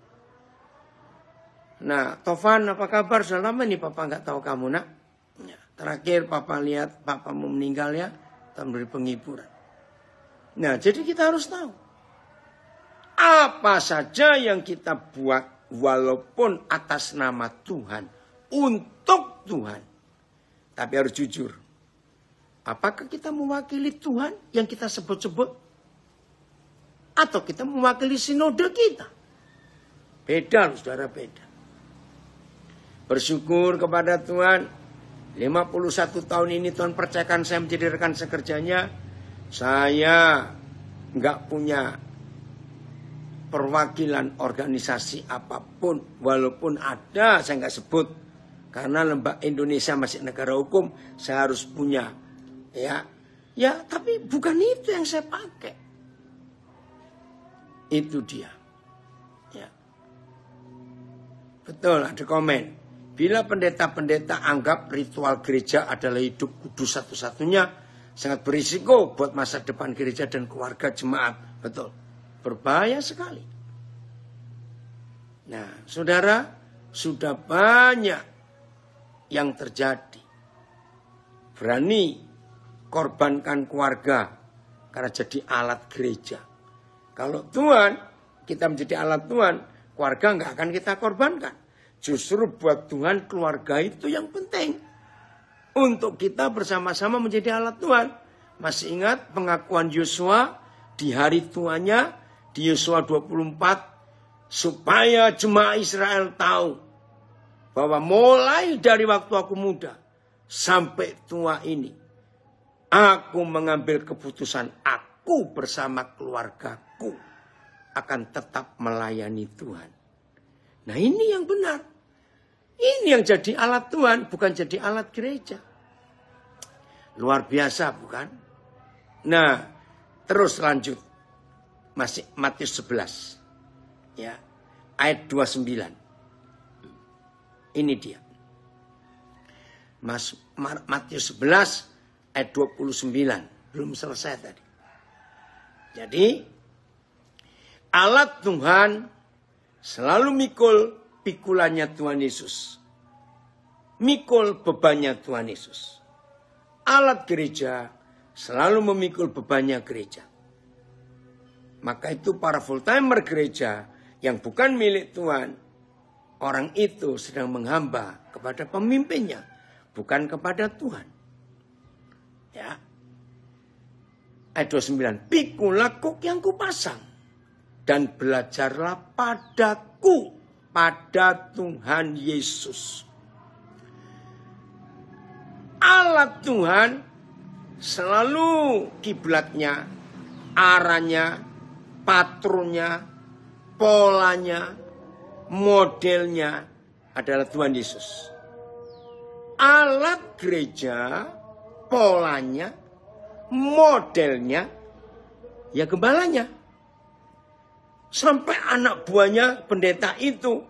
Nah, Tovan apa kabar? Sudah lama nih Papa nggak tahu kamu nak. Ya, terakhir Papa lihat Papa mau meninggal ya. Tahun beri penghiburan. Nah, jadi kita harus tahu. Apa saja yang kita buat walaupun atas nama Tuhan. Untuk Tuhan. Tapi harus jujur. Apakah kita mewakili Tuhan yang kita sebut-sebut? Atau kita mewakili sinode kita? Beda, saudara, beda. Bersyukur kepada Tuhan. 51 tahun ini Tuhan percayakan saya menjadi rekan sekerjanya. Saya nggak punya perwakilan organisasi apapun walaupun ada saya nggak sebut karena lembak Indonesia masih negara hukum saya harus punya ya ya tapi bukan itu yang saya pakai itu dia ya betul ada komen bila pendeta-pendeta anggap ritual gereja adalah hidup kudus satu-satunya sangat berisiko buat masa depan gereja dan keluarga jemaat betul Berbahaya sekali. Nah, saudara, sudah banyak yang terjadi. Berani korbankan keluarga karena jadi alat gereja. Kalau Tuhan, kita menjadi alat Tuhan, keluarga nggak akan kita korbankan. Justru buat Tuhan keluarga itu yang penting. Untuk kita bersama-sama menjadi alat Tuhan. Masih ingat pengakuan Yosua di hari tuanya di Yosua 24 supaya jemaah Israel tahu bahwa mulai dari waktu aku muda sampai tua ini aku mengambil keputusan aku bersama keluargaku akan tetap melayani Tuhan. Nah ini yang benar. Ini yang jadi alat Tuhan, bukan jadi alat gereja. Luar biasa bukan? Nah, terus lanjut masih Matius 11 ya ayat 29 ini dia Mas Matius 11 ayat 29 belum selesai tadi jadi alat Tuhan selalu mikul pikulannya Tuhan Yesus mikul bebannya Tuhan Yesus alat gereja selalu memikul bebannya gereja maka itu para full timer gereja yang bukan milik Tuhan, orang itu sedang menghamba kepada pemimpinnya, bukan kepada Tuhan. Ya. Ayat 29, pikulah kuk yang kupasang dan belajarlah padaku, pada Tuhan Yesus. alat Tuhan selalu kiblatnya, arahnya patronnya, polanya, modelnya adalah Tuhan Yesus. Alat gereja, polanya, modelnya, ya gembalanya. Sampai anak buahnya pendeta itu,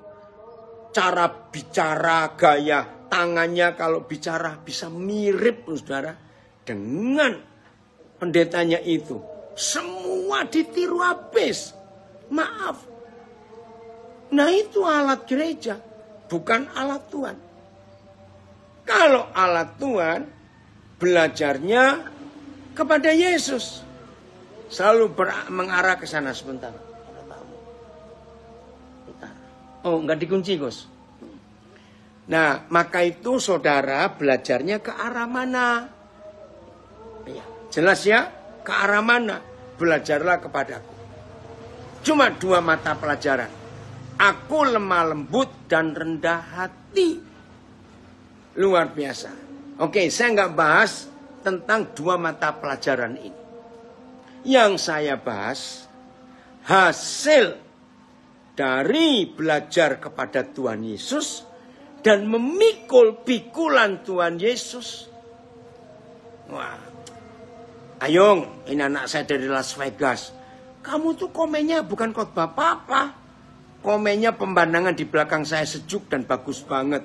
cara bicara, gaya tangannya kalau bicara bisa mirip, saudara, dengan pendetanya itu. Semua ditiru habis. Maaf. Nah itu alat gereja. Bukan alat Tuhan. Kalau alat Tuhan, belajarnya kepada Yesus. Selalu mengarah ke sana sebentar. Oh, nggak dikunci, Gus. Nah, maka itu saudara belajarnya ke arah mana? Iya, jelas ya? ke arah mana, belajarlah kepadaku. Cuma dua mata pelajaran. Aku lemah lembut dan rendah hati. Luar biasa. Oke, saya nggak bahas tentang dua mata pelajaran ini. Yang saya bahas, hasil dari belajar kepada Tuhan Yesus dan memikul pikulan Tuhan Yesus. Wah, Ayung, ini anak saya dari Las Vegas. Kamu tuh komennya bukan khotbah papa. Komennya pemandangan di belakang saya sejuk dan bagus banget.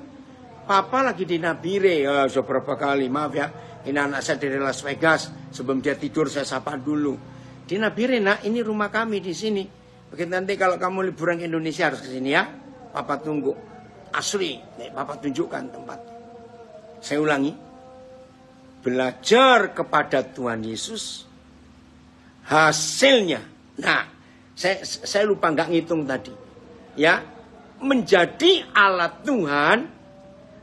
Papa lagi di Nabire, ya, beberapa kali, maaf ya. Ini anak saya dari Las Vegas. Sebelum dia tidur saya sapa dulu. Di Nabire nak, ini rumah kami di sini. Begitu nanti kalau kamu liburan ke Indonesia harus ke sini ya. Papa tunggu. Asli, nih, Papa tunjukkan tempat. Saya ulangi, belajar kepada Tuhan Yesus, hasilnya, nah, saya, saya lupa nggak ngitung tadi, ya, menjadi alat Tuhan,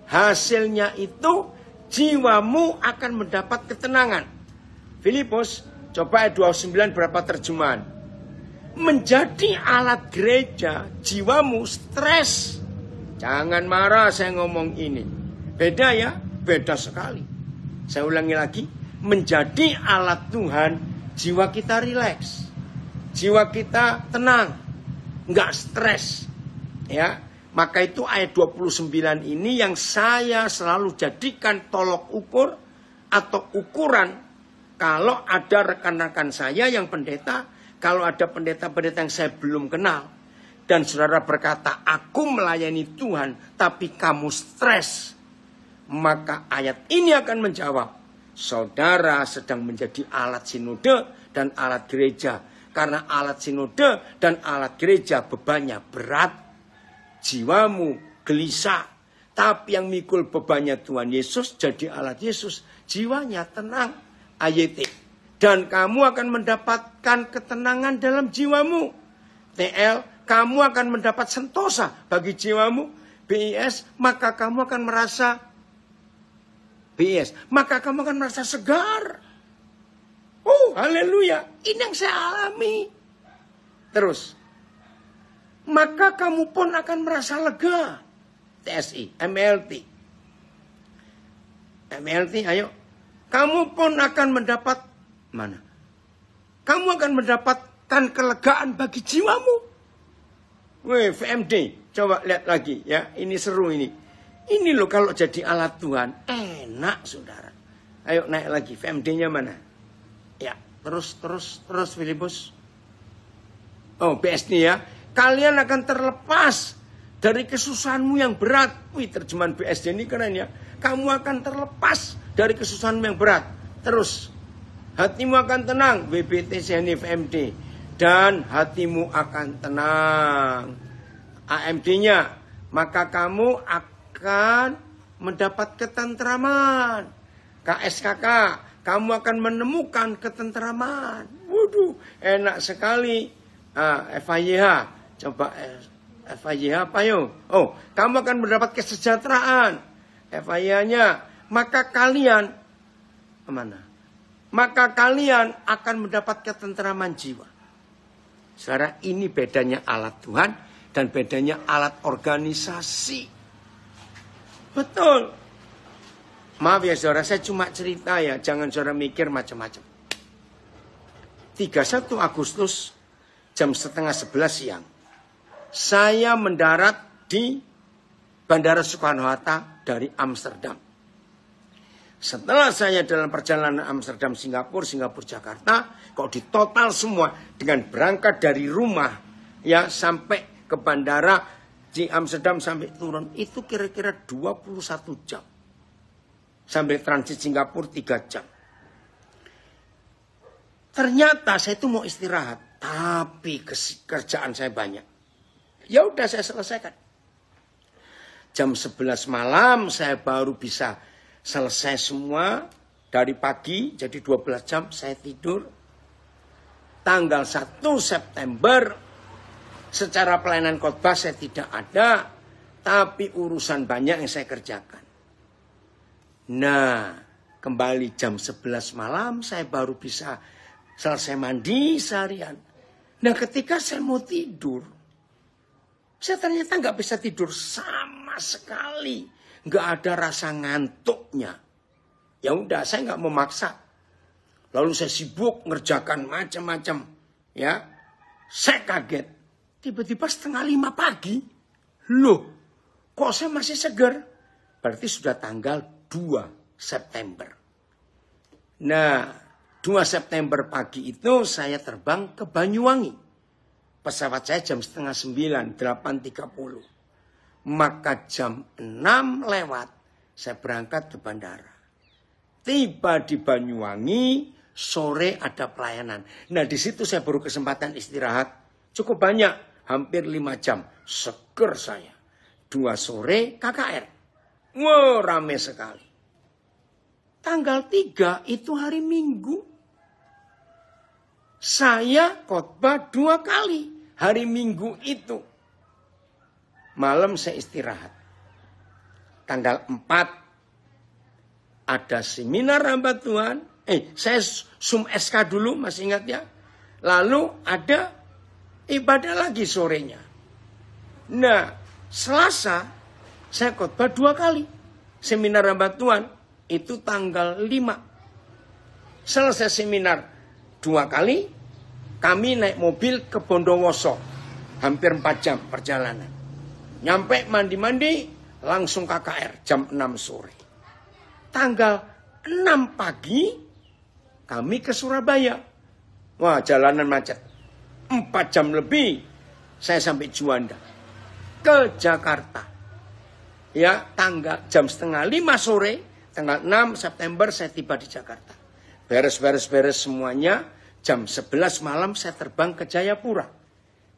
hasilnya itu jiwamu akan mendapat ketenangan. Filipus, coba ayat 29 berapa terjemahan? Menjadi alat gereja, jiwamu stres. Jangan marah saya ngomong ini. Beda ya, beda sekali saya ulangi lagi, menjadi alat Tuhan, jiwa kita rileks, jiwa kita tenang, nggak stres, ya. Maka itu ayat 29 ini yang saya selalu jadikan tolok ukur atau ukuran kalau ada rekan-rekan saya yang pendeta, kalau ada pendeta-pendeta yang saya belum kenal, dan saudara berkata, aku melayani Tuhan, tapi kamu stres, maka ayat ini akan menjawab. Saudara sedang menjadi alat sinode dan alat gereja. Karena alat sinode dan alat gereja bebannya berat. Jiwamu gelisah. Tapi yang mikul bebannya Tuhan Yesus jadi alat Yesus. Jiwanya tenang. Ayete. Dan kamu akan mendapatkan ketenangan dalam jiwamu. TL, kamu akan mendapat sentosa bagi jiwamu. BIS, maka kamu akan merasa BS, maka kamu akan merasa segar. Oh, haleluya. Ini yang saya alami. Terus, maka kamu pun akan merasa lega. TSI, MLT. MLT, ayo. Kamu pun akan mendapat mana? Kamu akan mendapatkan kelegaan bagi jiwamu. Weh, VMD, coba lihat lagi ya. Ini seru ini. Ini loh kalau jadi alat Tuhan, enak saudara. Ayo naik lagi, VMD-nya mana? Ya, terus, terus, terus Filipus. Oh, BSD ya. Kalian akan terlepas dari kesusahanmu yang berat. Wih, terjemahan BSD ini keren ya. Kamu akan terlepas dari kesusahanmu yang berat. Terus, hatimu akan tenang. WBT ini VMD Dan hatimu akan tenang. AMD-nya. Maka kamu akan akan mendapat ketentraman. KSKK, kamu akan menemukan ketentraman. Waduh, enak sekali. Ah, FIH, coba FIH eh, apa yo? Oh, kamu akan mendapat kesejahteraan. FIH-nya, maka kalian kemana? Maka kalian akan mendapat ketentraman jiwa. Saudara, ini bedanya alat Tuhan dan bedanya alat organisasi. Betul. Maaf ya saudara, saya cuma cerita ya, jangan saudara mikir macam-macam. 31 Agustus jam setengah sebelas siang, saya mendarat di Bandara Soekarno-Hatta dari Amsterdam. Setelah saya dalam perjalanan Amsterdam, Singapura, Singapura, Jakarta, kalau total semua dengan berangkat dari rumah ya sampai ke bandara di Amsterdam sampai turun itu kira-kira 21 jam. Sampai transit Singapura 3 jam. Ternyata saya itu mau istirahat, tapi kerjaan saya banyak. Ya udah saya selesaikan. Jam 11 malam saya baru bisa selesai semua dari pagi jadi 12 jam saya tidur. Tanggal 1 September Secara pelayanan khotbah saya tidak ada, tapi urusan banyak yang saya kerjakan. Nah, kembali jam 11 malam saya baru bisa selesai mandi seharian. Nah, ketika saya mau tidur, saya ternyata nggak bisa tidur sama sekali. Nggak ada rasa ngantuknya. Ya udah, saya nggak memaksa. Lalu saya sibuk ngerjakan macam-macam. Ya, saya kaget Tiba-tiba setengah lima pagi, loh kok saya masih segar? Berarti sudah tanggal 2 September. Nah, 2 September pagi itu saya terbang ke Banyuwangi. Pesawat saya jam setengah sembilan, delapan tiga puluh. Maka jam 6 lewat, saya berangkat ke bandara. Tiba di Banyuwangi, sore ada pelayanan. Nah di situ saya baru kesempatan istirahat cukup banyak hampir lima jam. Seger saya. Dua sore KKR. wow rame sekali. Tanggal tiga itu hari Minggu. Saya khotbah dua kali hari Minggu itu. Malam saya istirahat. Tanggal empat ada seminar rambat Tuhan. Eh, saya sum SK dulu masih ingat ya. Lalu ada ibadah lagi sorenya. Nah, Selasa saya khotbah dua kali. Seminar Rambat Tuhan itu tanggal 5. Selesai seminar dua kali, kami naik mobil ke Bondowoso. Hampir 4 jam perjalanan. Nyampe mandi-mandi, langsung KKR jam 6 sore. Tanggal 6 pagi, kami ke Surabaya. Wah, jalanan macet. 4 jam lebih saya sampai Juanda ke Jakarta. Ya, tangga jam setengah 5 sore, tanggal 6 September saya tiba di Jakarta. Beres-beres-beres semuanya, jam 11 malam saya terbang ke Jayapura.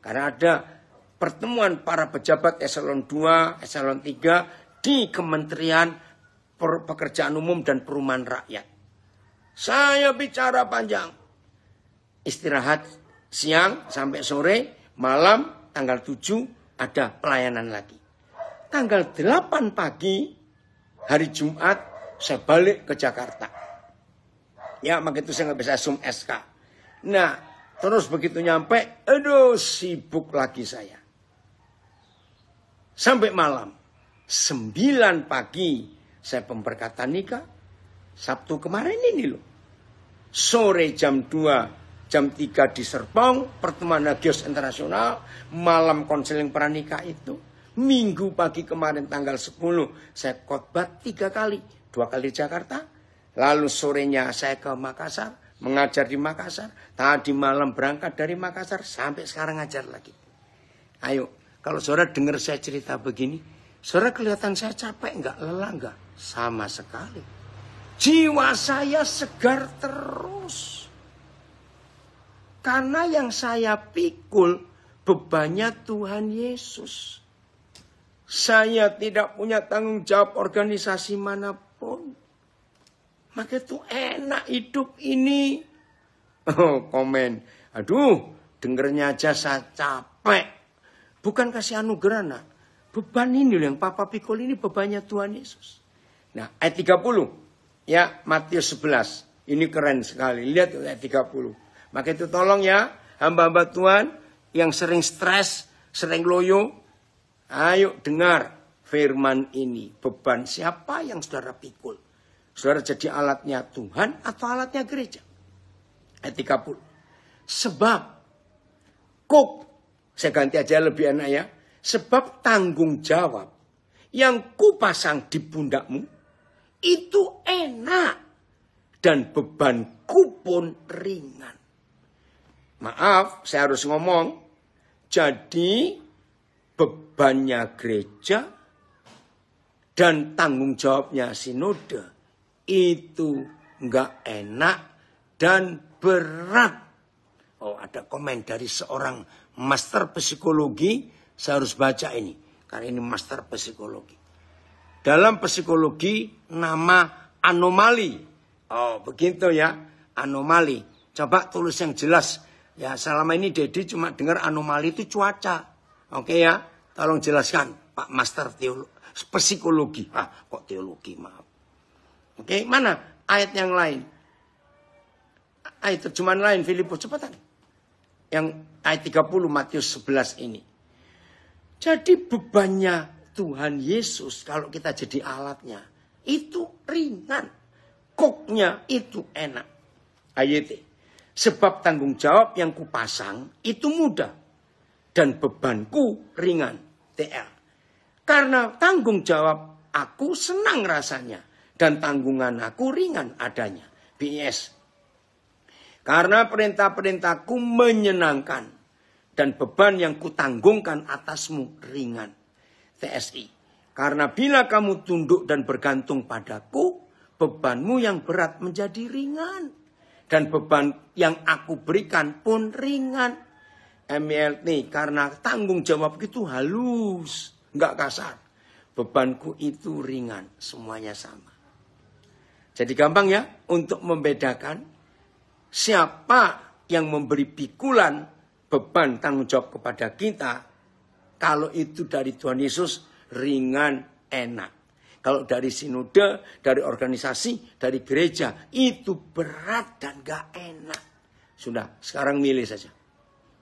Karena ada pertemuan para pejabat eselon 2, eselon 3 di Kementerian Pekerjaan Umum dan Perumahan Rakyat. Saya bicara panjang. Istirahat siang sampai sore, malam tanggal 7 ada pelayanan lagi. Tanggal 8 pagi hari Jumat saya balik ke Jakarta. Ya, maka itu saya nggak bisa sum SK. Nah, terus begitu nyampe, aduh sibuk lagi saya. Sampai malam, 9 pagi saya pemberkatan nikah. Sabtu kemarin ini loh. Sore jam 2 jam 3 di Serpong, pertemuan Nagios Internasional, malam konseling pranikah itu. Minggu pagi kemarin tanggal 10, saya khotbah tiga kali, dua kali di Jakarta, lalu sorenya saya ke Makassar, mengajar di Makassar, tadi malam berangkat dari Makassar, sampai sekarang ngajar lagi. Ayo, kalau saudara dengar saya cerita begini, saudara kelihatan saya capek nggak, lelah nggak? Sama sekali. Jiwa saya segar terus. Karena yang saya pikul bebannya Tuhan Yesus. Saya tidak punya tanggung jawab organisasi manapun. Maka itu enak hidup ini. Oh, komen. Aduh, dengernya aja saya capek. Bukan kasih anugerah, nak. Beban ini yang Papa pikul ini bebannya Tuhan Yesus. Nah, ayat 30. Ya, Matius 11. Ini keren sekali. Lihat ayat 30. Maka itu tolong ya hamba-hamba Tuhan yang sering stres, sering loyo. Ayo dengar firman ini. Beban siapa yang saudara pikul? Saudara jadi alatnya Tuhan atau alatnya gereja? Ayat pun Sebab kok saya ganti aja lebih enak ya. Sebab tanggung jawab yang kupasang di pundakmu itu enak dan bebanku pun ringan. Maaf, saya harus ngomong. Jadi bebannya gereja dan tanggung jawabnya sinode itu nggak enak dan berat. Oh, ada komen dari seorang master psikologi, saya harus baca ini karena ini master psikologi. Dalam psikologi nama anomali. Oh, begitu ya, anomali. Coba tulis yang jelas Ya, selama ini Dedi cuma dengar anomali itu cuaca. Oke ya, tolong jelaskan Pak Master Teologi, psikologi. Ah, kok teologi, maaf. Oke, mana ayat yang lain? Ayat terjemahan lain Filipus cepetan. Yang ayat 30 Matius 11 ini. Jadi bebannya Tuhan Yesus kalau kita jadi alatnya itu ringan. Koknya itu enak. Ayat Sebab tanggung jawab yang kupasang itu mudah dan bebanku ringan. TL. Karena tanggung jawab aku senang rasanya dan tanggungan aku ringan adanya. BS. Karena perintah-perintahku menyenangkan dan beban yang kutanggungkan atasmu ringan. TSI. Karena bila kamu tunduk dan bergantung padaku, bebanmu yang berat menjadi ringan. Dan beban yang aku berikan pun ringan. MLT karena tanggung jawab itu halus, enggak kasar. Bebanku itu ringan, semuanya sama. Jadi gampang ya untuk membedakan siapa yang memberi pikulan beban tanggung jawab kepada kita. Kalau itu dari Tuhan Yesus ringan enak. Kalau dari sinode, dari organisasi, dari gereja, itu berat dan gak enak. Sudah, sekarang milih saja.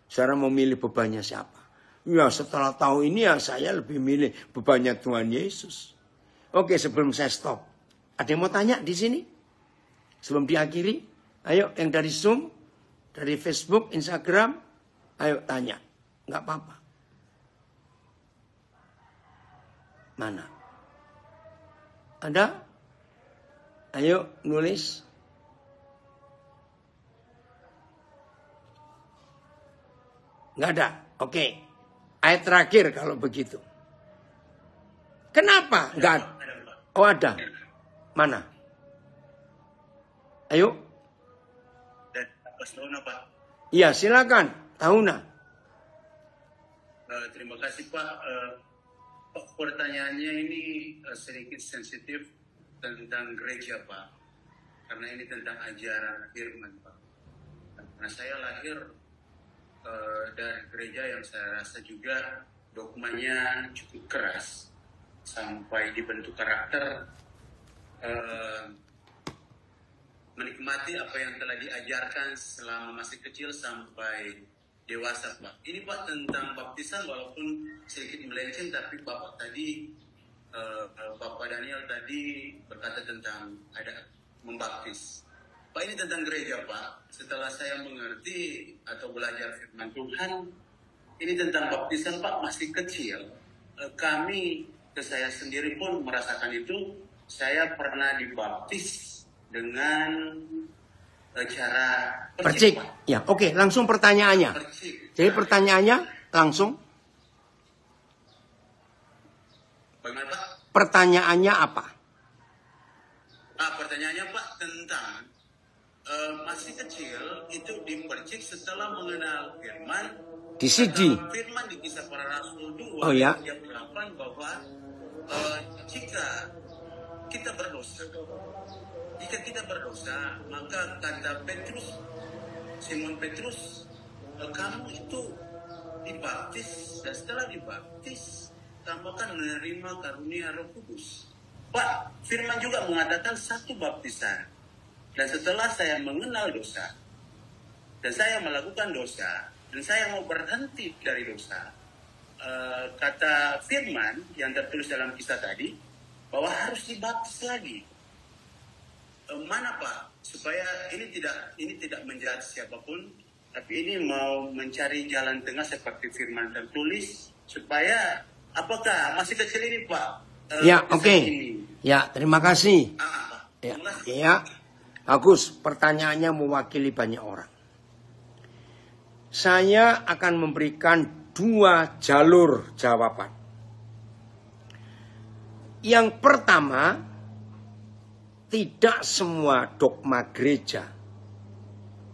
Sekarang mau milih bebannya siapa? Ya setelah tahu ini ya saya lebih milih bebannya Tuhan Yesus. Oke sebelum saya stop. Ada yang mau tanya di sini? Sebelum diakhiri? Ayo yang dari Zoom, dari Facebook, Instagram. Ayo tanya. Nggak apa-apa. Mana? Ada? Ayo nulis. Nggak ada. Oke. Okay. Ayat terakhir kalau begitu. Kenapa? Nggak ada. Oh ada. Mana? Ayo. Iya silakan. Tahuna. Eh, terima kasih Pak. Eh, Oh, pertanyaannya ini eh, sedikit sensitif tentang gereja Pak, karena ini tentang ajaran firman Pak. Karena saya lahir uh, dari gereja yang saya rasa juga dokumennya cukup keras sampai dibentuk karakter uh, menikmati apa yang telah diajarkan selama masih kecil sampai dewasa Pak. Ini Pak tentang baptisan walaupun sedikit melenceng tapi Bapak tadi uh, Bapak Daniel tadi berkata tentang ada membaptis. Pak ini tentang gereja Pak. Setelah saya mengerti atau belajar firman Tuhan, ini tentang baptisan Pak masih kecil. Uh, kami ke saya sendiri pun merasakan itu. Saya pernah dibaptis dengan cara percik. Ya, oke, okay, langsung pertanyaannya. Percik. Jadi pertanyaannya langsung Bagaimana, Pak? Pertanyaannya apa? Ah, pertanyaannya Pak tentang uh, masih kecil itu dipercik setelah mengenal firman di sini firman di kisah para rasul dua oh, ya? yang bahwa uh, jika kita berdosa jika kita berdosa, maka kata Petrus, Simon Petrus, eh, kamu itu dibaptis dan setelah dibaptis kamu akan menerima karunia Roh Kudus. Pak, firman juga mengatakan satu baptisan. Dan setelah saya mengenal dosa, dan saya melakukan dosa, dan saya mau berhenti dari dosa, uh, kata firman yang tertulis dalam kisah tadi, bahwa harus dibaptis lagi mana Pak supaya ini tidak ini tidak menjadi siapapun tapi ini mau mencari jalan tengah seperti firman dan tulis supaya apakah masih kecil ini Pak eh, ya oke okay. ya terima kasih ah, ah ya, ya Agus pertanyaannya mewakili banyak orang saya akan memberikan dua jalur jawaban yang pertama, tidak semua dogma gereja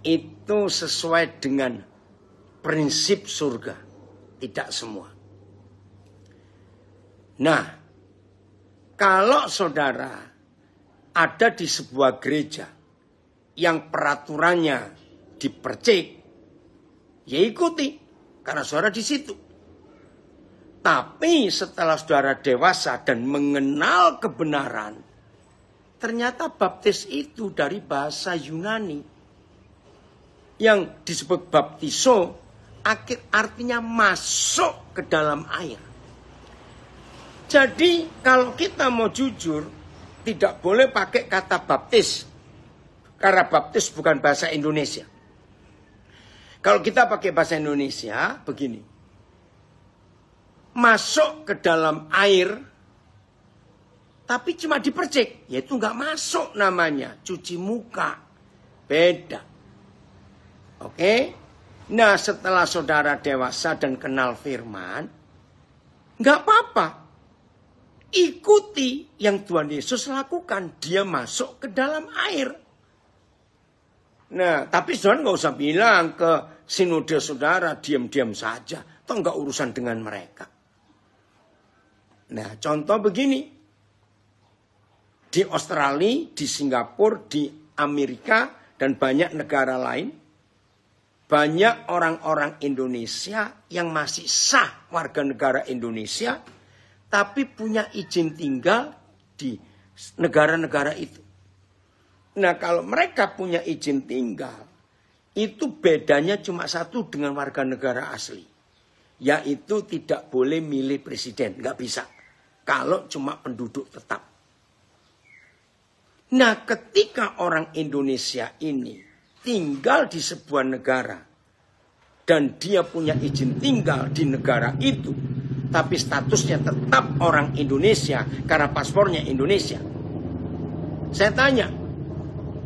itu sesuai dengan prinsip surga. Tidak semua. Nah, kalau saudara ada di sebuah gereja yang peraturannya dipercik, ya ikuti. Karena saudara di situ. Tapi setelah saudara dewasa dan mengenal kebenaran, Ternyata baptis itu dari bahasa Yunani yang disebut baptiso akhir artinya masuk ke dalam air. Jadi kalau kita mau jujur tidak boleh pakai kata baptis karena baptis bukan bahasa Indonesia. Kalau kita pakai bahasa Indonesia begini. Masuk ke dalam air tapi cuma dipercik, yaitu nggak masuk namanya. Cuci muka. Beda. Oke? Nah setelah saudara dewasa dan kenal firman, nggak apa-apa. Ikuti yang Tuhan Yesus lakukan. Dia masuk ke dalam air. Nah, tapi saudara nggak usah bilang ke sinode saudara diam-diam saja. toh nggak urusan dengan mereka. Nah, contoh begini di Australia, di Singapura, di Amerika, dan banyak negara lain, banyak orang-orang Indonesia yang masih sah warga negara Indonesia, tapi punya izin tinggal di negara-negara itu. Nah kalau mereka punya izin tinggal, itu bedanya cuma satu dengan warga negara asli. Yaitu tidak boleh milih presiden, nggak bisa. Kalau cuma penduduk tetap. Nah ketika orang Indonesia ini tinggal di sebuah negara dan dia punya izin tinggal di negara itu, tapi statusnya tetap orang Indonesia karena paspornya Indonesia. Saya tanya,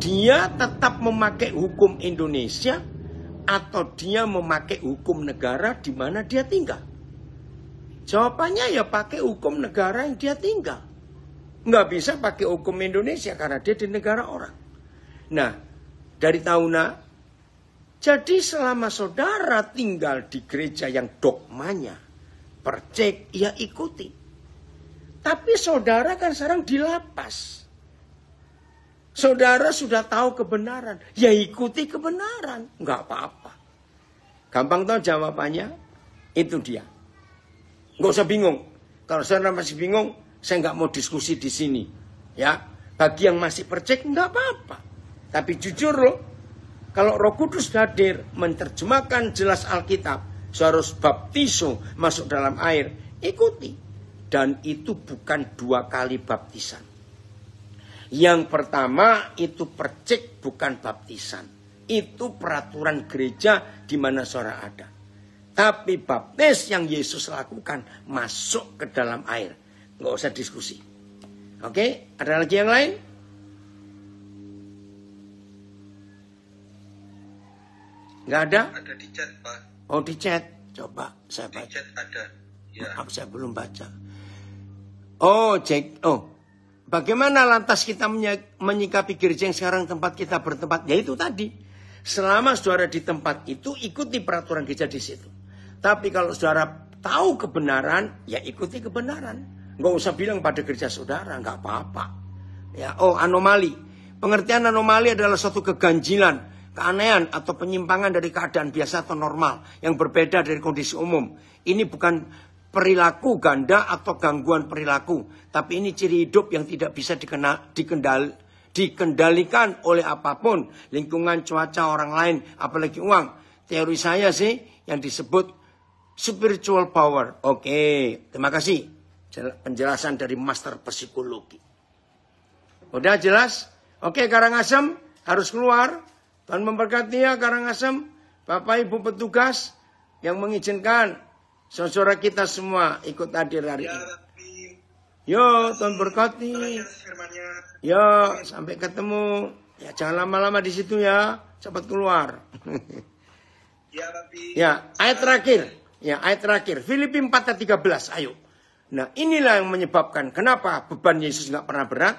dia tetap memakai hukum Indonesia atau dia memakai hukum negara di mana dia tinggal? Jawabannya ya pakai hukum negara yang dia tinggal. Nggak bisa pakai hukum Indonesia karena dia di negara orang. Nah, dari tahunan, jadi selama saudara tinggal di gereja yang dogmanya, percek, ya ikuti. Tapi saudara kan sekarang dilapas. Saudara sudah tahu kebenaran, ya ikuti kebenaran, nggak apa-apa. Gampang tau jawabannya, itu dia. Nggak usah bingung. Kalau saudara masih bingung, saya nggak mau diskusi di sini. Ya, bagi yang masih percek nggak apa-apa. Tapi jujur loh, kalau Roh Kudus hadir menerjemahkan jelas Alkitab, seharus baptiso masuk dalam air, ikuti. Dan itu bukan dua kali baptisan. Yang pertama itu percik bukan baptisan. Itu peraturan gereja di mana suara ada. Tapi baptis yang Yesus lakukan masuk ke dalam air nggak usah diskusi. Oke, ada lagi yang lain? Nggak ada? Ada di chat, Pak. Oh, di chat. Coba saya baca. Di chat ada. Ya. Maaf, saya belum baca. Oh, cek. Oh, bagaimana lantas kita menyikapi gereja yang sekarang tempat kita bertempat? ya itu tadi. Selama saudara di tempat itu, ikuti peraturan gereja di situ. Tapi kalau saudara tahu kebenaran, ya ikuti kebenaran. Nggak usah bilang pada gereja saudara, nggak apa-apa. Ya, oh anomali. Pengertian anomali adalah suatu keganjilan, keanehan atau penyimpangan dari keadaan biasa atau normal yang berbeda dari kondisi umum. Ini bukan perilaku ganda atau gangguan perilaku, tapi ini ciri hidup yang tidak bisa dikenal dikendal, dikendalikan oleh apapun, lingkungan, cuaca, orang lain, apalagi uang. Teori saya sih yang disebut spiritual power. Oke, terima kasih. Penjelasan dari master psikologi. Udah jelas? Oke Karangasem harus keluar. Tuhan memberkati ya Karangasem. Bapak Ibu petugas yang mengizinkan saudara kita semua ikut hadir hari ya, ini. Yo, Tuhan berkati. Yo, sampai ketemu. Ya, jangan lama-lama di situ ya. Cepat keluar. Ya, ya ayat terakhir. Ya, ayat terakhir. Filipi 4 ayat 13. Ayo. Nah inilah yang menyebabkan kenapa beban Yesus nggak pernah berat.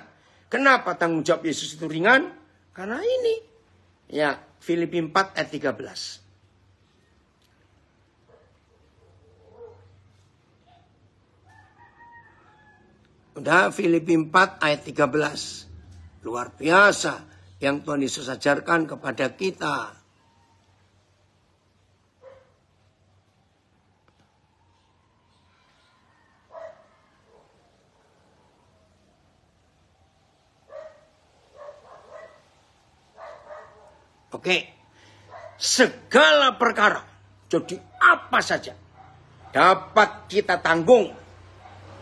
Kenapa tanggung jawab Yesus itu ringan? Karena ini. Ya, Filipi 4 ayat 13. Udah Filipi 4 ayat 13. Luar biasa yang Tuhan Yesus ajarkan kepada kita. Oke. Segala perkara. Jadi apa saja. Dapat kita tanggung.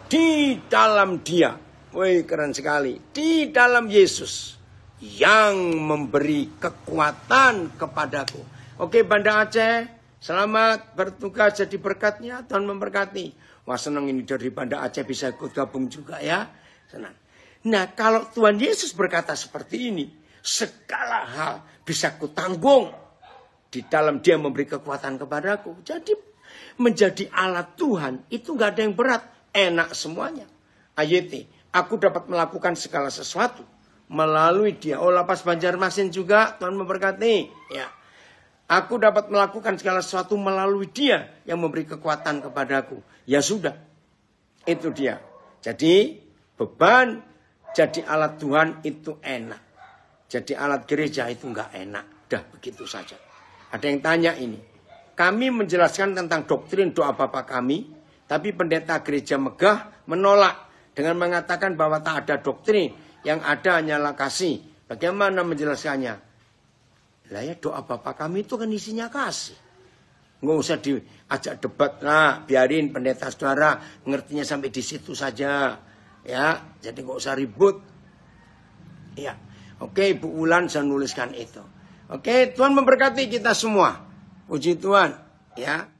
Di dalam dia. Wih keren sekali. Di dalam Yesus. Yang memberi kekuatan kepadaku. Oke Banda Aceh. Selamat bertugas jadi berkatnya. Tuhan memberkati. Wah senang ini dari Banda Aceh bisa ikut gabung juga ya. Senang. Nah kalau Tuhan Yesus berkata seperti ini. Segala hal bisa kutanggung. Di dalam dia memberi kekuatan kepadaku. Jadi menjadi alat Tuhan itu gak ada yang berat. Enak semuanya. Ayeti, aku dapat melakukan segala sesuatu melalui dia. Oh lapas Banjarmasin juga Tuhan memberkati. Ya. Aku dapat melakukan segala sesuatu melalui dia yang memberi kekuatan kepadaku. Ya sudah. Itu dia. Jadi beban jadi alat Tuhan itu enak. Jadi alat gereja itu nggak enak. Dah begitu saja. Ada yang tanya ini. Kami menjelaskan tentang doktrin doa Bapak kami, tapi pendeta gereja megah menolak dengan mengatakan bahwa tak ada doktrin, yang ada hanyalah kasih. Bagaimana menjelaskannya? Lah ya doa Bapak kami itu kan isinya kasih. Nggak usah diajak debat lah, biarin pendeta saudara ngertinya sampai di situ saja. Ya, jadi nggak usah ribut. Ya, Oke, Bu Wulan saya nuliskan itu. Oke, Tuhan memberkati kita semua. Puji Tuhan, ya.